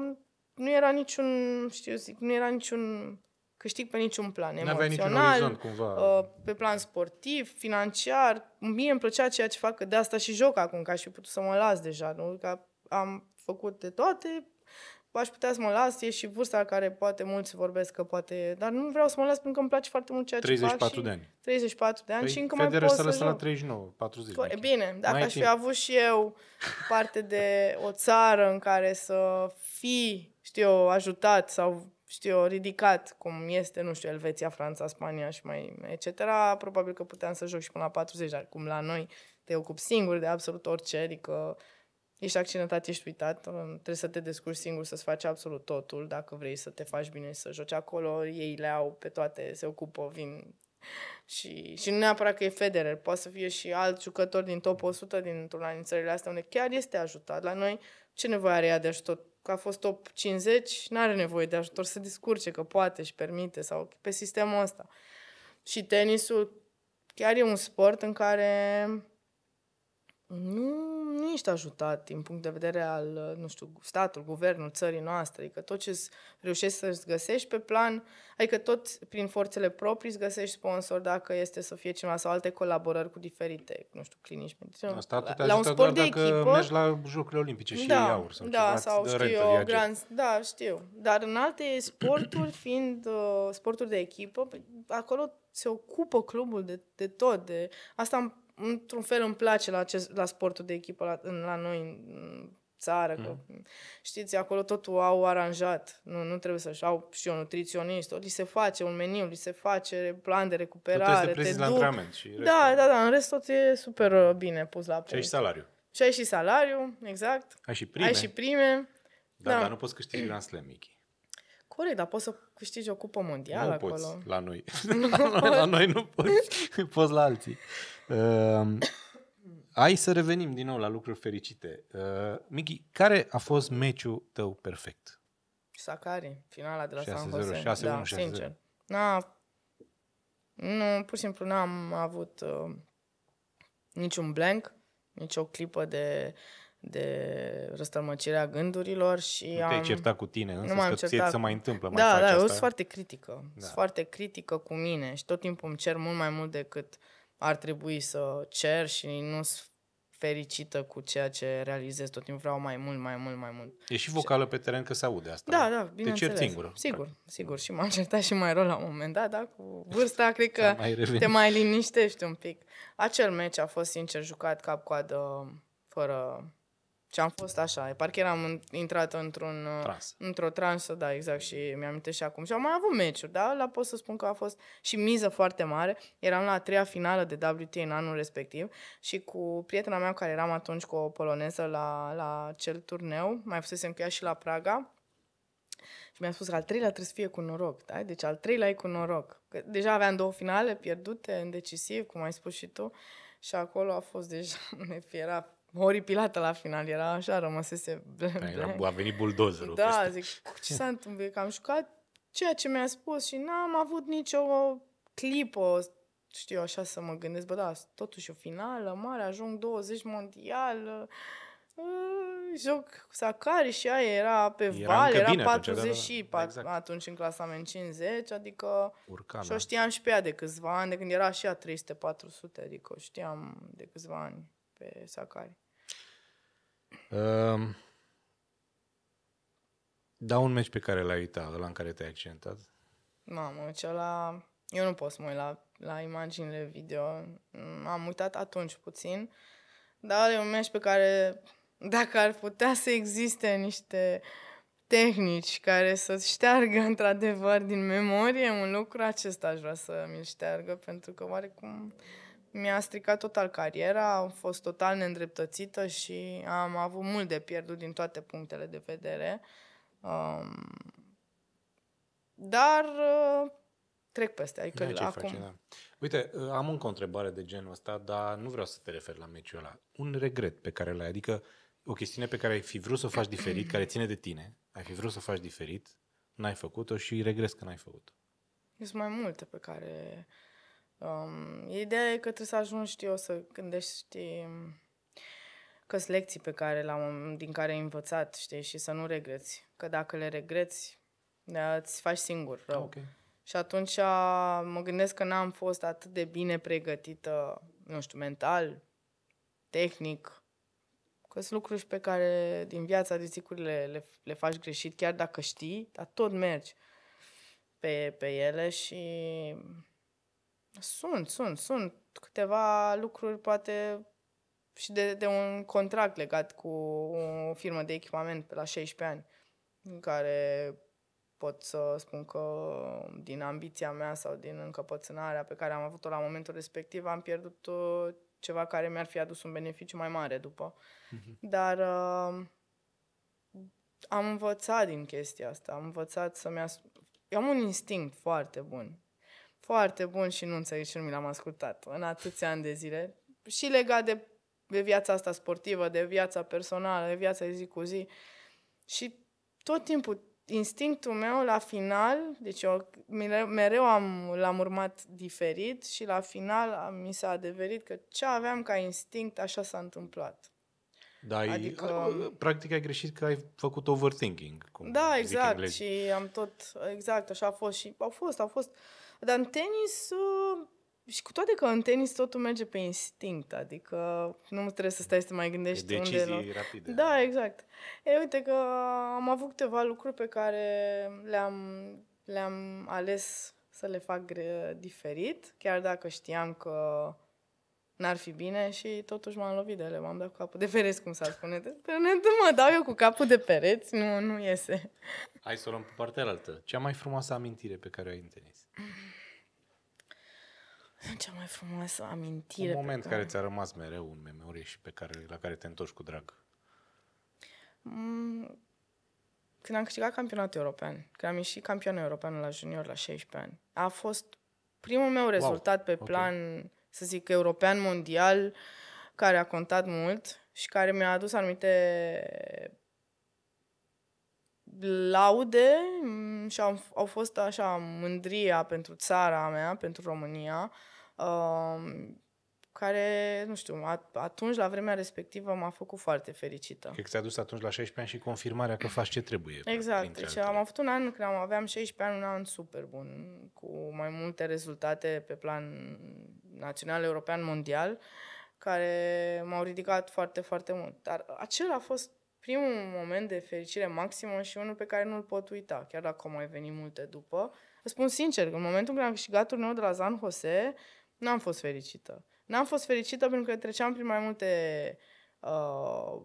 nu era niciun, știu zic, nu era niciun câștig pe niciun plan N-avea emoțional, niciun orizont, cumva. Uh, pe plan sportiv, financiar. Mie îmi plăcea ceea ce fac, că de asta și joc acum, ca și putut să mă las deja, nu? Că am făcut de toate, aș putea să mă las, e și vârsta care poate mulți vorbesc că poate, dar nu vreau să mă las pentru că îmi place foarte mult ceea ce 34 fac. 34 de ani. 34 de ani păi și încă mai pot să joc. la 39, 40. Păi, bine, dacă mai aș fi avut și eu parte de o țară în care să fi, știu eu, ajutat sau știu eu, ridicat, cum este, nu știu, Elveția, Franța, Spania și mai etc., probabil că puteam să joc și până la 40, dar cum la noi te ocupi singur de absolut orice, adică ești accidentat, ești uitat, uh, trebuie să te descurci singur, să-ți faci absolut totul, dacă vrei să te faci bine, să joci acolo, ei le au pe toate, se ocupă, vin și, și nu neapărat că e Federer, poate să fie și alt jucător din top 100 dintr-una din țările astea unde chiar este ajutat. La noi ce nevoie are ea de ajutor? Că a fost top 50, nu are nevoie de ajutor să discurce, că poate și permite sau pe sistemul ăsta. Și tenisul chiar e un sport în care nu nu ești ajutat din punct de vedere al, uh, nu știu, statul, guvernul, țării noastre. Adică tot ce reușești să-ți găsești pe plan, adică tot prin forțele proprii îți găsești sponsor dacă este să fie cineva sau alte colaborări cu diferite, nu știu, clinici da, Statul la, la un sport de echipă. mergi la Jocurile Olimpice și da, aur sau da, sau știu eu, grand, da, știu. Dar în alte sporturi, [CLEARS THROAT] fiind uh, sporturi de echipă, păi, acolo se ocupă clubul de, de tot. De, asta îmi într-un fel îmi place la, acest, la sportul de echipă la, la noi în țară, mm. că mhm. știți, acolo totul au aranjat, nu, nu trebuie să-și au și un nutriționist, li se face un meniu, li se face plan de recuperare, te duc. la antrenament și Da, da, da, în rest tot e super uh, bine pus la punct. Și ai și salariu. Și ai și salariu, exact. Ai și prime. Ai și prime. Da, da. dar nu poți câștigi Grand Slam, Michi. Corect, dar poți să câștigi o cupă mondială nu acolo. poți, la noi. [LAUGHS] Nu [LAUGHS] la, noi la noi nu poți, [LAUGHS] poți la alții. Uh, hai să revenim din nou la lucruri fericite. Uh, ehm, Michi, care a fost meciul tău perfect? Sacari, finala de la 6-0, San Jose. 6-1, da, 6 6-1. sincer. N-a, nu, pur și simplu n-am avut uh, niciun blank, nici o clipă de de a gândurilor și nu te-ai am... certat cu tine, însă nu că ție să mai întâmplă. Mai da, faci da, asta. eu sunt foarte critică. Da. Sunt foarte critică cu mine și tot timpul îmi cer mult mai mult decât uh, ar trebui să cer și nu sunt fericită cu ceea ce realizez tot timpul. Vreau mai mult, mai mult, mai mult. E și vocală pe teren că se aude asta. Da, da, bineînțeles. Te cer singură. Sigur, sigur. Și m-am certat și mai rău la un moment dat, da, cu vârsta cred că da, mai te mai liniștești un pic. Acel meci a fost sincer jucat cap-coadă fără și am fost așa, parcă eram intrat într-un, uh, Trans. într-o transă, da, exact, și mi-am și acum. Și am mai avut meciuri, da, la pot să spun că a fost și miză foarte mare. Eram la a treia finală de WT în anul respectiv și cu prietena mea care eram atunci cu o poloneză la, la cel turneu, mai fusese încă ea și la Praga, și mi-a spus că al treilea trebuie să fie cu noroc, da? Deci al treilea e cu noroc. Că deja aveam două finale pierdute, în decisiv, cum ai spus și tu, și acolo a fost deja, [LAUGHS] ne fiera horipilată la final, era așa, rămăsese... Păi, era, a venit buldozerul. Da, peste. zic, ce s-a întâmplat? Că am jucat ceea ce mi-a spus și n-am avut nicio clipă, știu, așa să mă gândesc, bă, da, totuși o finală mare, ajung 20 mondial, uh, joc cu Sacari și aia era pe era val, era 40 și da, da, da. exact. atunci în clasament 50, adică Urca, și da. o știam și pe ea de câțiva ani, de când era și a 300-400, adică o știam de câțiva ani pe Sacari. Ehm, da, un meci pe care l-ai uitat, ăla în care te-ai accidentat? Mamă, la Eu nu pot să mă uit la, la imaginile video. Am uitat atunci puțin, dar e un meci pe care, dacă ar putea să existe niște tehnici care să șteargă [LAUGHS] într-adevăr din memorie un lucru, acesta aș vrea să mi-l șteargă, pentru că oarecum mi-a stricat total cariera, am fost total neîndreptățită și am avut mult de pierdut din toate punctele de vedere. Um, dar uh, trec peste. Adică da, ce acum... Faci, da. Uite, uh, am încă o întrebare de genul ăsta, dar nu vreau să te refer la meciul ăla. Un regret pe care l-ai, adică o chestiune pe care ai fi vrut să o faci diferit, care ține de tine, ai fi vrut să o faci diferit, n-ai făcut-o și regres că n-ai făcut-o. Sunt mai multe pe care Um, ideea e că trebuie să ajungi, știi, eu, să gândești um, că lecții pe care l-am, din care ai învățat, știi, și să nu regreți. Că dacă le regreți, îți faci singur rău. Okay. Și atunci uh, mă gândesc că n-am fost atât de bine pregătită, nu știu, mental, tehnic, că sunt lucruri pe care din viața de zicurile le, le faci greșit, chiar dacă știi, dar tot mergi pe, pe ele și sunt, sunt, sunt câteva lucruri poate și de, de un contract legat cu o firmă de echipament pe la 16 ani, în care pot să spun că din ambiția mea sau din încăpățânarea pe care am avut-o la momentul respectiv am pierdut uh, ceva care mi-ar fi adus un beneficiu mai mare după. Mhm. Dar uh, am învățat din chestia asta, am învățat să-mi Eu am un instinct foarte bun foarte bun și nu înțeleg și nu mi l-am ascultat în atâția ani de zile. Și legat de, de viața asta sportivă, de viața personală, de viața de zi cu zi. Și tot timpul, instinctul meu la final, deci eu mereu, mereu am, l-am urmat diferit și la final mi s-a adeverit că ce aveam ca instinct, așa s-a întâmplat. Da, adică, practic ai greșit că ai făcut overthinking. Cum da, exact. Și am tot, exact, așa a fost. Și au fost, au fost, au fost dar în tenis, uh, și cu toate că în tenis totul merge pe instinct, adică nu trebuie să stai să te mai gândești Decizii unde... Decizii rapide. Da, exact. E, uite că am avut câteva lucruri pe care le-am, le-am ales să le fac gre- diferit, chiar dacă știam că n-ar fi bine și totuși m-am lovit de ele, m-am dat cu capul de pereți, cum s-ar spune. Pe mă dau eu cu capul de pereți, nu, nu iese. Hai să o luăm pe partea altă. Cea mai frumoasă amintire pe care o ai întâlnit? [LAUGHS] Cea mai frumoasă amintire. Un moment care, care ți-a rămas mereu în memorie și pe care, la care te întorci cu drag. Mm, când am câștigat campionatul european, când am ieșit campion european la junior la 16 ani, a fost primul meu rezultat wow. pe plan, okay. să zic, european, mondial, care a contat mult și care mi-a adus anumite laude mm, și au, au fost așa mândria pentru țara mea, pentru România, uh, care, nu știu, atunci, la vremea respectivă, m-a făcut foarte fericită. Cred că ți-a dus atunci la 16 ani și confirmarea că faci ce trebuie. Exact. Deci am avut un an, când aveam 16 ani, un an super bun, cu mai multe rezultate pe plan național, european, mondial, care m-au ridicat foarte, foarte mult. Dar acela a fost primul moment de fericire maximă și unul pe care nu-l pot uita, chiar dacă au mai venit multe după. Îți spun sincer, în momentul în care am câștigat turneul de la San Jose, n-am fost fericită. N-am fost fericită pentru că treceam prin mai multe uh,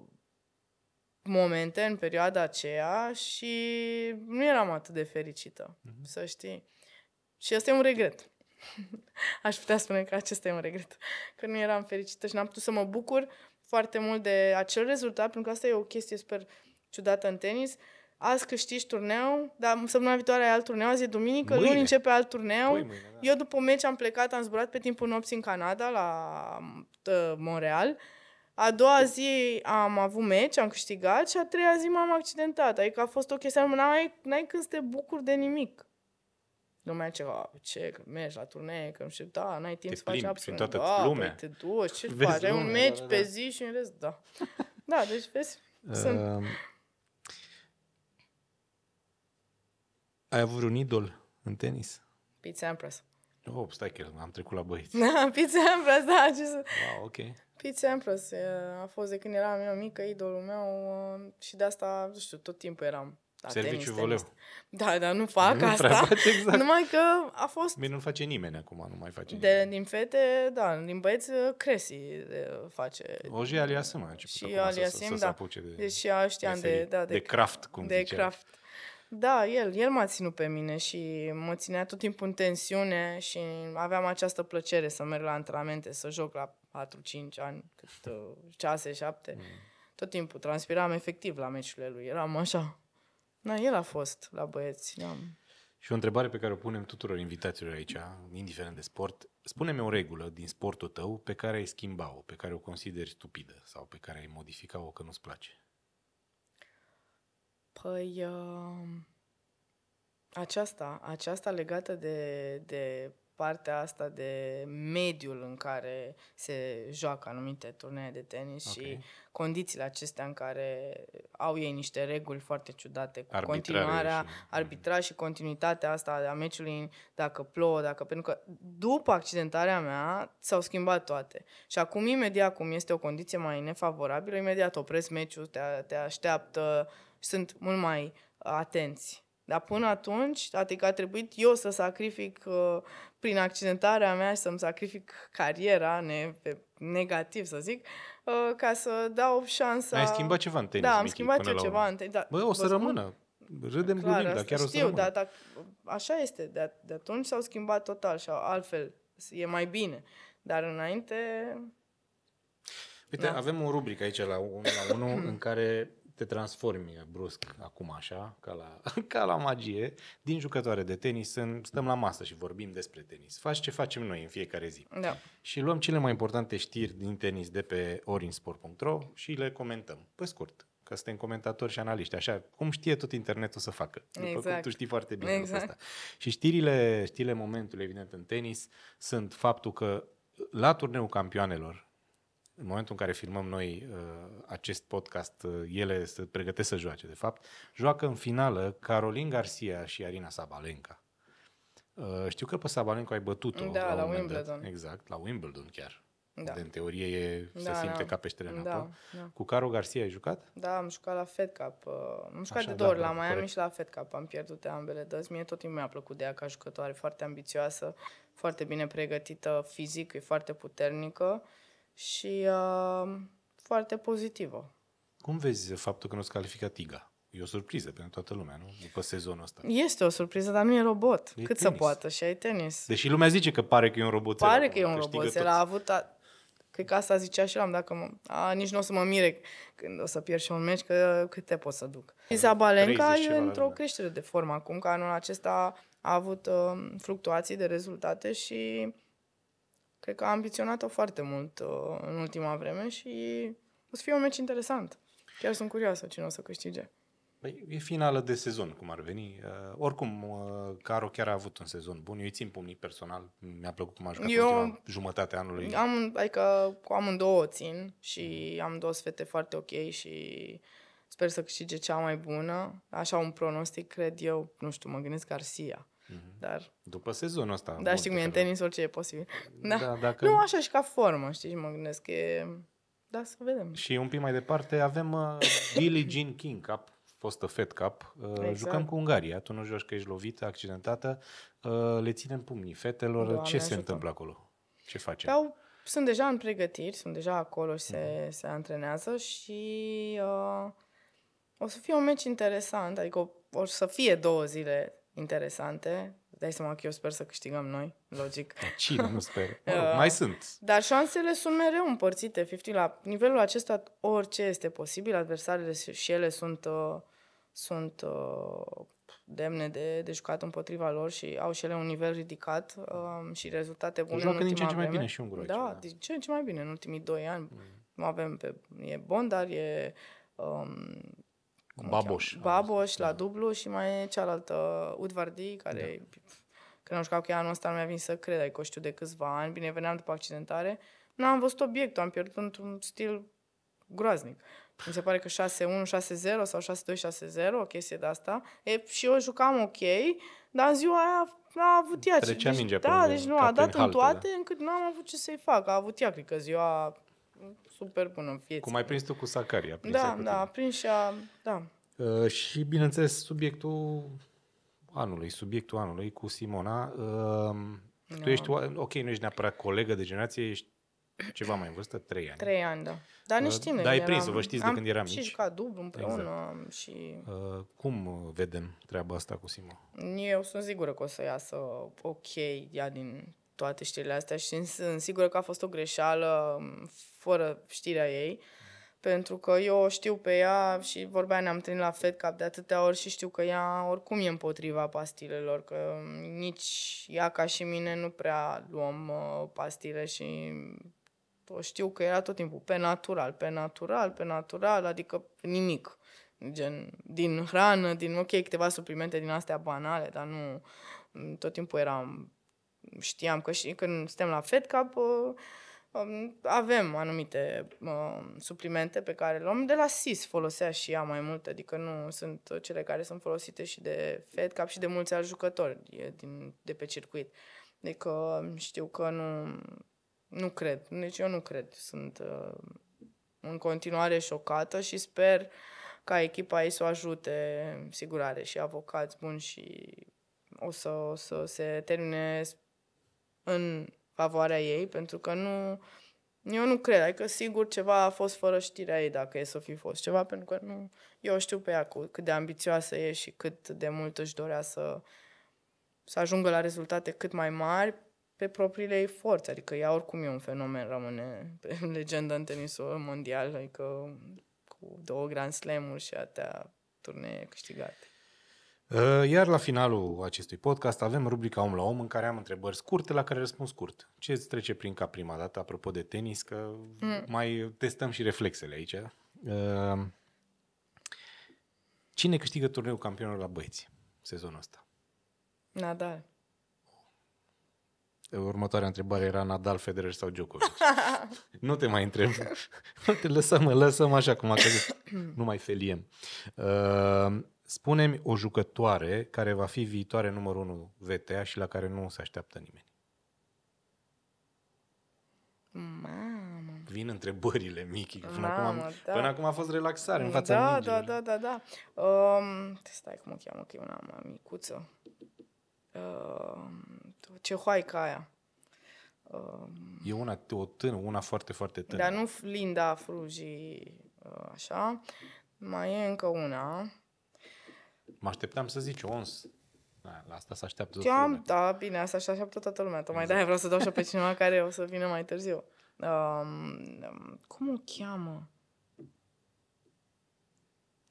momente în perioada aceea și nu eram atât de fericită, mm-hmm. să știi. Și asta e un regret. [LAUGHS] Aș putea spune că acesta e un regret, că nu eram fericită și n-am putut să mă bucur foarte mult de acel rezultat, pentru că asta e o chestie super ciudată în tenis. Azi câștigi turneu, dar săptămâna viitoare ai alt turneu, azi e duminică, mâine. luni începe alt turneu. Păi mâine, da. Eu după meci am plecat, am zburat pe timpul nopții în Canada, la uh, Montreal. A doua zi am avut meci, am câștigat și a treia zi m-am accidentat. Adică a fost o chestie, n-ai, n-ai când să te bucuri de nimic lumea ceva, ce, că mergi la turnee, că nu știu, da, n-ai timp te să faci absolut. toată da, lumea. Păi te duci, ce vezi faci? Ai un meci da, da, pe da. zi și în rest, da. [LAUGHS] da, deci vezi, uh, sunt... Ehm, ai avut un idol în tenis? Pete Sampras. Oh, stai că am trecut la băieți. [LAUGHS] Da, pizza Empress, da, ce să... Wow, ok. Pizza Empress a fost de când eram eu mică, idolul meu uh, și de asta, nu știu, tot timpul eram da, serviciu voleu. Tenis. Da, dar nu fac nu asta. Exact. Numai că a fost... Bine, nu face nimeni acum, nu mai face de, nimeni. din fete, da, din băieți, Cresi face. O și Aliasim a început și Aliasim, să, da. apuce de, deci și știam de, de, da, de, de craft, cum De zicea. craft. Da, el, el m-a ținut pe mine și mă ținea tot timpul în tensiune și aveam această plăcere să merg la antrenamente, să joc la 4-5 ani, cât 6-7. Mm. Tot timpul transpiram efectiv la meciurile lui. Eram așa, Na, el a fost la băieți. Da. Și o întrebare pe care o punem tuturor invitațiilor aici, indiferent de sport. Spune-mi o regulă din sportul tău pe care ai schimba-o, pe care o consideri stupidă sau pe care ai modifica-o că nu-ți place. Păi, uh, aceasta, aceasta legată de, de partea asta de mediul în care se joacă anumite turnee de tenis okay. și condițiile acestea în care au ei niște reguli foarte ciudate cu continuarea, și... Mhm. arbitra și continuitatea asta a meciului, dacă plouă, dacă... Pentru că după accidentarea mea s-au schimbat toate. Și acum, imediat, cum este o condiție mai nefavorabilă, imediat opresc meciul, te, te așteaptă, sunt mult mai atenți dar până atunci, adică a trebuit eu să sacrific uh, prin accidentarea mea și să-mi sacrific cariera ne, pe negativ, să zic, uh, ca să dau șansa... Ai schimbat ceva în tenis, Da, am Michi, schimbat eu ceva în tenis. Da, Bă, o să rămână. râdem, Clar, glurim, dar chiar știu, o să rămână. dar, așa este. De, de atunci s-au schimbat total și altfel e mai bine. Dar înainte... Uite, da. avem o rubrică aici la, la unul în care te transformi brusc acum așa, ca la, [LAUGHS] ca la magie, din jucătoare de tenis, în, stăm la masă și vorbim despre tenis. Faci ce facem noi în fiecare zi. Da. Și luăm cele mai importante știri din tenis de pe orinsport.ro și le comentăm, pe scurt, că suntem comentatori și analiști, așa cum știe tot internetul să facă. După exact. cum tu știi foarte bine exact. asta. Și știrile, știrile momentului, evident, în tenis, sunt faptul că la turneul campioanelor, în momentul în care filmăm noi uh, acest podcast, uh, ele se pregătesc să joace, de fapt, joacă în finală Carolin Garcia și Arina Sabalenka. Uh, știu că pe Sabalenka ai bătut-o. Da, la, la Wimbledon. Dat. Exact, la Wimbledon chiar. Da. De în teorie e, da, se simte da. ca pe teren da, Da. Cu Caro Garcia ai jucat? Da, am jucat la Fed Cup. Uh, am jucat Așa, de da, două ori da, la Miami corect. și la Fed Cup. Am pierdut de ambele dăți. Mie tot timpul mi-a plăcut de ea ca jucătoare. Foarte ambițioasă, foarte bine pregătită fizic, e foarte puternică. Uh, și uh, foarte pozitivă. Cum vezi faptul că nu-ți califică Tiga? E o surpriză pentru toată lumea, nu? După sezonul ăsta. Este o surpriză, dar nu e robot. E Cât tenis. să poată și ai tenis. Deși lumea zice că pare că e un robot. Pare că e un robot. El a avut... A... Cred că asta zicea și l-am, dacă mă... A, nici nu o să mă mire când o să pierd și un meci, că câte pot să duc. Zabalenca e într-o creștere de formă acum, că anul acesta a avut uh, fluctuații de rezultate și Cred că a ambiționat-o foarte mult uh, în ultima vreme și o să fie un meci interesant. Chiar sunt curioasă cine o să câștige. Păi, e finală de sezon, cum ar veni. Uh, oricum, uh, Caro chiar a avut un sezon bun. Eu îi țin pumnii personal. Mi-a plăcut cum a jucat Eu ultima jumătate anului. Am, adică cu amândouă țin și am două sfete foarte ok și sper să câștige cea mai bună. Așa un pronostic, cred eu, nu știu, mă gândesc Garcia. Mm-hmm. Dar... După sezonul ăsta. Da, știi cum e, în tenis orice e posibil. Da. da dacă... Nu, așa și ca formă, știi, mă gândesc că e... Da, să vedem. Și un pic mai departe avem uh, [COUGHS] Billie Jean King Cup, fostă Fed Cup. Uh, exact. Jucăm cu Ungaria, tu nu joci că ești lovită, accidentată. Uh, le ținem pumnii fetelor. Doamne, Ce ajută. se întâmplă acolo? Ce facem? Dau, sunt deja în pregătiri, sunt deja acolo și se, mm-hmm. se antrenează și uh, o să fie un meci interesant, adică o, o să fie două zile interesante. Dai seama că eu sper să câștigăm noi, logic. Cine [LAUGHS] nu sper? Mă rog, uh, mai sunt. Dar șansele sunt mereu împărțite, 50 la nivelul acesta orice este posibil, adversarele și ele sunt, uh, sunt uh, demne de, de jucat împotriva lor și au și ele un nivel ridicat um, și rezultate bune Joacă în din ce în ce mai bine și un Da, da, din ce în ce mai bine în ultimii doi ani. Mm. Nu avem pe... E Bondar, e um, Baboș. Baboș la da. dublu și mai e cealaltă Udvardi, care da. când am jucat cu ea anul ăsta nu mi-a venit să cred, adică o știu de câțiva ani, bine, veneam după accidentare, n-am văzut obiectul, am pierdut într-un stil groaznic. Mi se pare că 6-1, 6-0 sau 6-2, 6-0, o chestie de asta. E, și eu jucam ok, dar în ziua aia a avut ea. Trecea deci, mingea da, deci nu, a dat în toate da. încât n-am avut ce să-i fac. A avut ea, cred că ziua super bună în fieți. Cum ai prins tu cu Sacaria. Prins da, da, a prins și a, da. Uh, și, bineînțeles, subiectul anului, subiectul anului cu Simona. Uh, no. Tu da. ești, ok, nu ești neapărat colegă de generație, ești ceva mai în vârstă, trei ani. Trei ani, da. Dar ne știm. Uh, dar ai prins vă știți de când eram mici. și ca dublu împreună. Exact. Și... Uh, cum vedem treaba asta cu Simo? Eu sunt sigură că o să iasă ok ea din toate știrile astea și sunt sigură că a fost o greșeală um, fără știrea ei, pentru că eu o știu pe ea și vorbea, ne-am trăit la Fed Cap de atâtea ori și știu că ea oricum e împotriva pastilelor, că nici ea ca și mine nu prea luăm uh, pastile și o știu că era tot timpul pe natural, pe natural, pe natural, adică nimic. Gen, din hrană, din, ok, câteva suplimente din astea banale, dar nu, tot timpul eram, știam că și când suntem la FedCap uh, Um, avem anumite uh, suplimente pe care le luăm. De la SIS folosea și ea mai mult, adică nu sunt cele care sunt folosite și de FedCap și de mulți alți jucători din, de pe circuit. Adică știu că nu, nu cred, deci eu nu cred. Sunt uh, în continuare șocată și sper ca echipa ei să o ajute, sigur are și avocați buni și o să, o să se termine în favoarea ei, pentru că nu... Eu nu cred, adică sigur ceva a fost fără știrea ei dacă e să fi fost ceva, pentru că nu... Eu știu pe ea cât de ambițioasă e și cât de mult își dorea să, să ajungă la rezultate cât mai mari pe propriile ei forțe, adică ea oricum e un fenomen, rămâne pe [LAUGHS] legendă în tenisul mondial, adică cu două Grand Slam-uri și atâtea turnee câștigate. Uh, iar la finalul acestui podcast avem rubrica Om la Om în care am întrebări scurte la care răspund scurt. Ce îți trece prin cap prima dată, apropo de tenis, că mm. mai testăm și reflexele aici. Uh, cine câștigă turneul campionilor la băieți sezonul ăsta? Nadal. Următoarea întrebare era Nadal, Federer sau Djokovic. [LAUGHS] nu te mai întreb. [LAUGHS] nu te lăsăm, lăsăm așa cum căzut. [CLEARS THROAT] nu mai feliem. Uh, Spune-mi o jucătoare care va fi viitoare numărul 1 VTA și la care nu se așteaptă nimeni. Mamă. Vin întrebările, Michi. Până, Mamă, acum, am, da. până acum a fost relaxare în da, fața da, da, da, da, da. Um, stai, cum o cheamă? Că e una mai micuță. Uh, um, ce hoaică aia. Um, e una, o tână, una foarte, foarte tână. Dar nu Linda Fruji, uh, așa. Mai e încă una. Mă așteptam să zici ons. Da, la asta se așteaptă toată lumea. Da, bine, asta se așteaptă toată lumea. Tocmai exact. de vreau să dau și pe cineva care o să vină mai târziu. Um, cum o cheamă?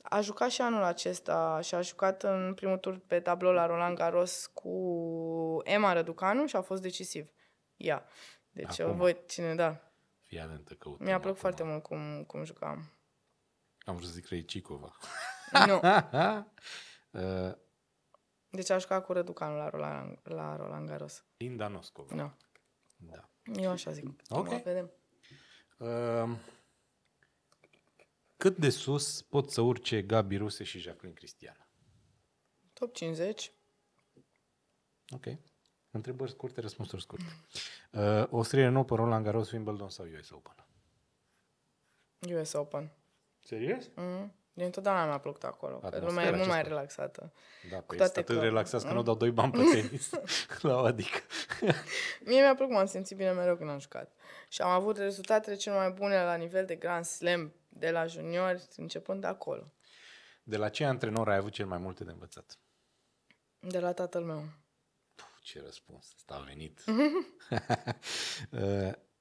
A jucat și anul acesta și a jucat în primul tur pe tablou la Roland Garros cu Emma Răducanu și a fost decisiv. Ia. Deci acum, voi, cine, da. Fii atentă, căutăm Mi-a plăcut acum. foarte mult cum, cum jucam. Am vrut să zic Reicicova. Nu. [LAUGHS] Uh, deci aș jucat cu Răducanu la Roland, la Roland Garros. Linda Noscova. Da. da. Eu așa zic. Ok. vedem. Uh, cât de sus pot să urce Gabi Ruse și Jacqueline Cristian? Top 50. Ok. Întrebări scurte, răspunsuri scurte. Uh, nouă pe Roland Garros, Wimbledon sau US Open? US Open. Serios? Mm. De întotdeauna mi-a plăcut acolo. Atmosfera lumea e mult mai relaxată. Da, cu păi toate atât că... relaxați că nu mm? dau doi bani pe [LAUGHS] tenis. [LAUGHS] la o adică. [LAUGHS] Mie mi-a plăcut, m-am simțit bine mereu când am jucat. Și am avut rezultatele cele mai bune la nivel de Grand Slam, de la juniori, începând de acolo. De la ce antrenor ai avut cel mai multe de învățat? De la tatăl meu. Puh, ce răspuns, asta a venit.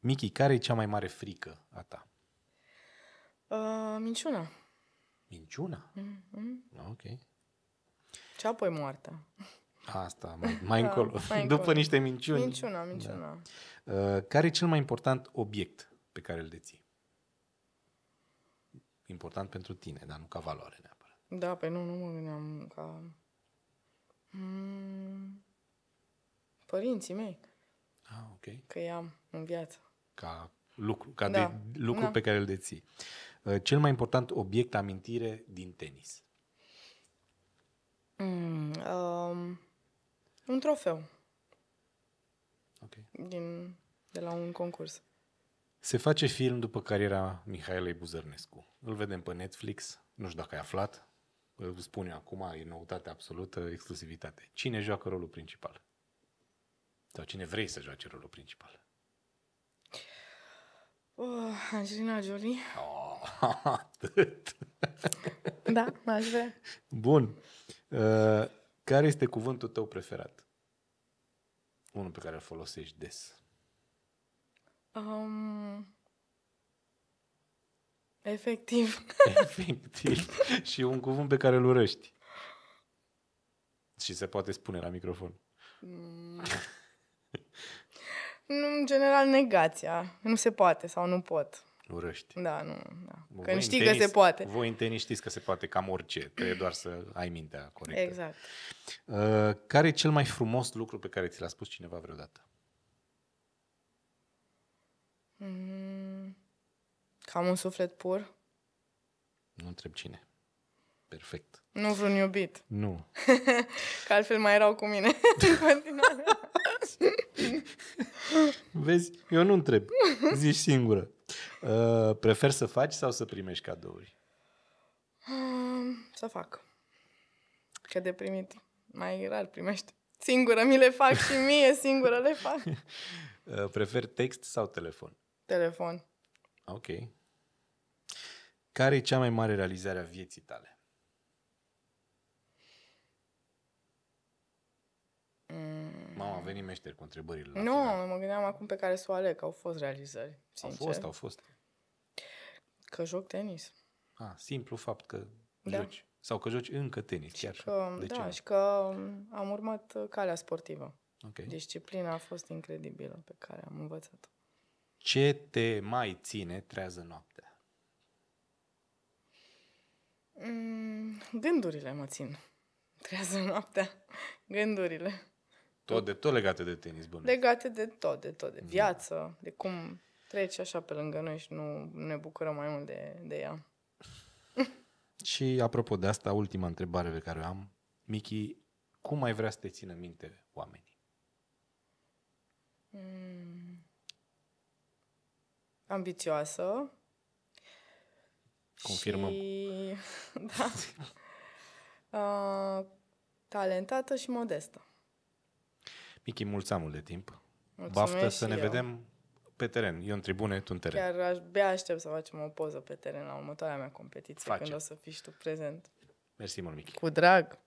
uh, care e cea mai mare frică a ta? Uh, minciuna. Minciuna? Mm-hmm. Ok. Și apoi moartea. Asta, mai, mai [LAUGHS] da, încolo. Mai După încolo. niște minciuni. Minciuna, minciuna. Da. Uh, care e cel mai important obiect pe care îl deții? Important pentru tine, dar nu ca valoare neapărat. Da, pe păi nu, nu mă gândeam ca... Mm, părinții mei. Ah, ok. Că i-am în viață. Ca lucru, ca da. de, lucru da. pe care îl deții. Uh, Eh, cel mai important obiect amintire din tenis? Mm, um, un trofeu. Okay. Din, de la un concurs. Se face film după cariera Mihailei Buzărnescu. Îl vedem pe Netflix, nu știu dacă ai aflat, îl spun eu acum, e noutate absolută, exclusivitate. Cine joacă rolul principal? Sau cine vrei să joace rolul principal? Oh, Angelina Jolie. Oh, [LAUGHS] atât. Da, aș vrea. Bun. Uh, care este cuvântul tău preferat? Unul pe care îl folosești des. Um, efectiv. Efectiv. [LAUGHS] Și un cuvânt pe care îl urăști. Și se poate spune la microfon. Mm. [LAUGHS] În general, negația. Nu se poate sau nu pot. Urăști. Da, nu. Da. Că știi că se poate. Voi întâlni știți că se poate cam orice. Trebuie doar să ai mintea corectă. Exact. Uh, care e cel mai frumos lucru pe care ți l-a spus cineva vreodată? Mm, cam un suflet pur. Nu întreb cine. Perfect. Nu vreun iubit. Nu. [LAUGHS] Că altfel mai erau cu mine [LAUGHS] în continuare. Vezi, eu nu întreb. Zici singură. Uh, prefer să faci sau să primești cadouri? Um, să fac. Că de primit mai rar primești. Singură mi le fac și mie, singură le fac. [LAUGHS] Uh, prefer text sau telefon? Telefon. Ok. Care e cea mai mare realizare a vieții tale? Mama, a venit meșter cu întrebările la Nu, final. mă gândeam acum pe care să o aleg, că au fost realizări, sincer. Au fost, au fost. Că joc tenis. Ah, simplu fapt că da. joci. Sau că joci încă tenis, și chiar că, de Da, ce? și că um, am urmat uh, calea sportivă. Okay. Disciplina a fost incredibilă pe care am învățat-o. Ce te mai ține trează noaptea? Mm, gândurile mă țin. Trează noaptea. Gândurile tot de tot legate de tenis, bun. Legate de tot, de tot, de mm. viață, de cum trece așa pe lângă noi și nu ne bucurăm mai mult de, de ea. [LAUGHS] și apropo de asta, ultima întrebare pe care o am, Miki, cum mai vrea să te țină minte oamenii? Mm. Ambițioasă. Confirmăm. Și... [LAUGHS] da. [LAUGHS] uh, talentată și modestă. Michi, mulți mult de timp. Mulțumesc Baftă să ne eu. vedem pe teren. Eu în tribune, tu în teren. Chiar aș, bea aștept să facem o poză pe teren la următoarea mea competiție, Face. când o să fii și tu prezent. Mersi mult, Michi. Cu drag.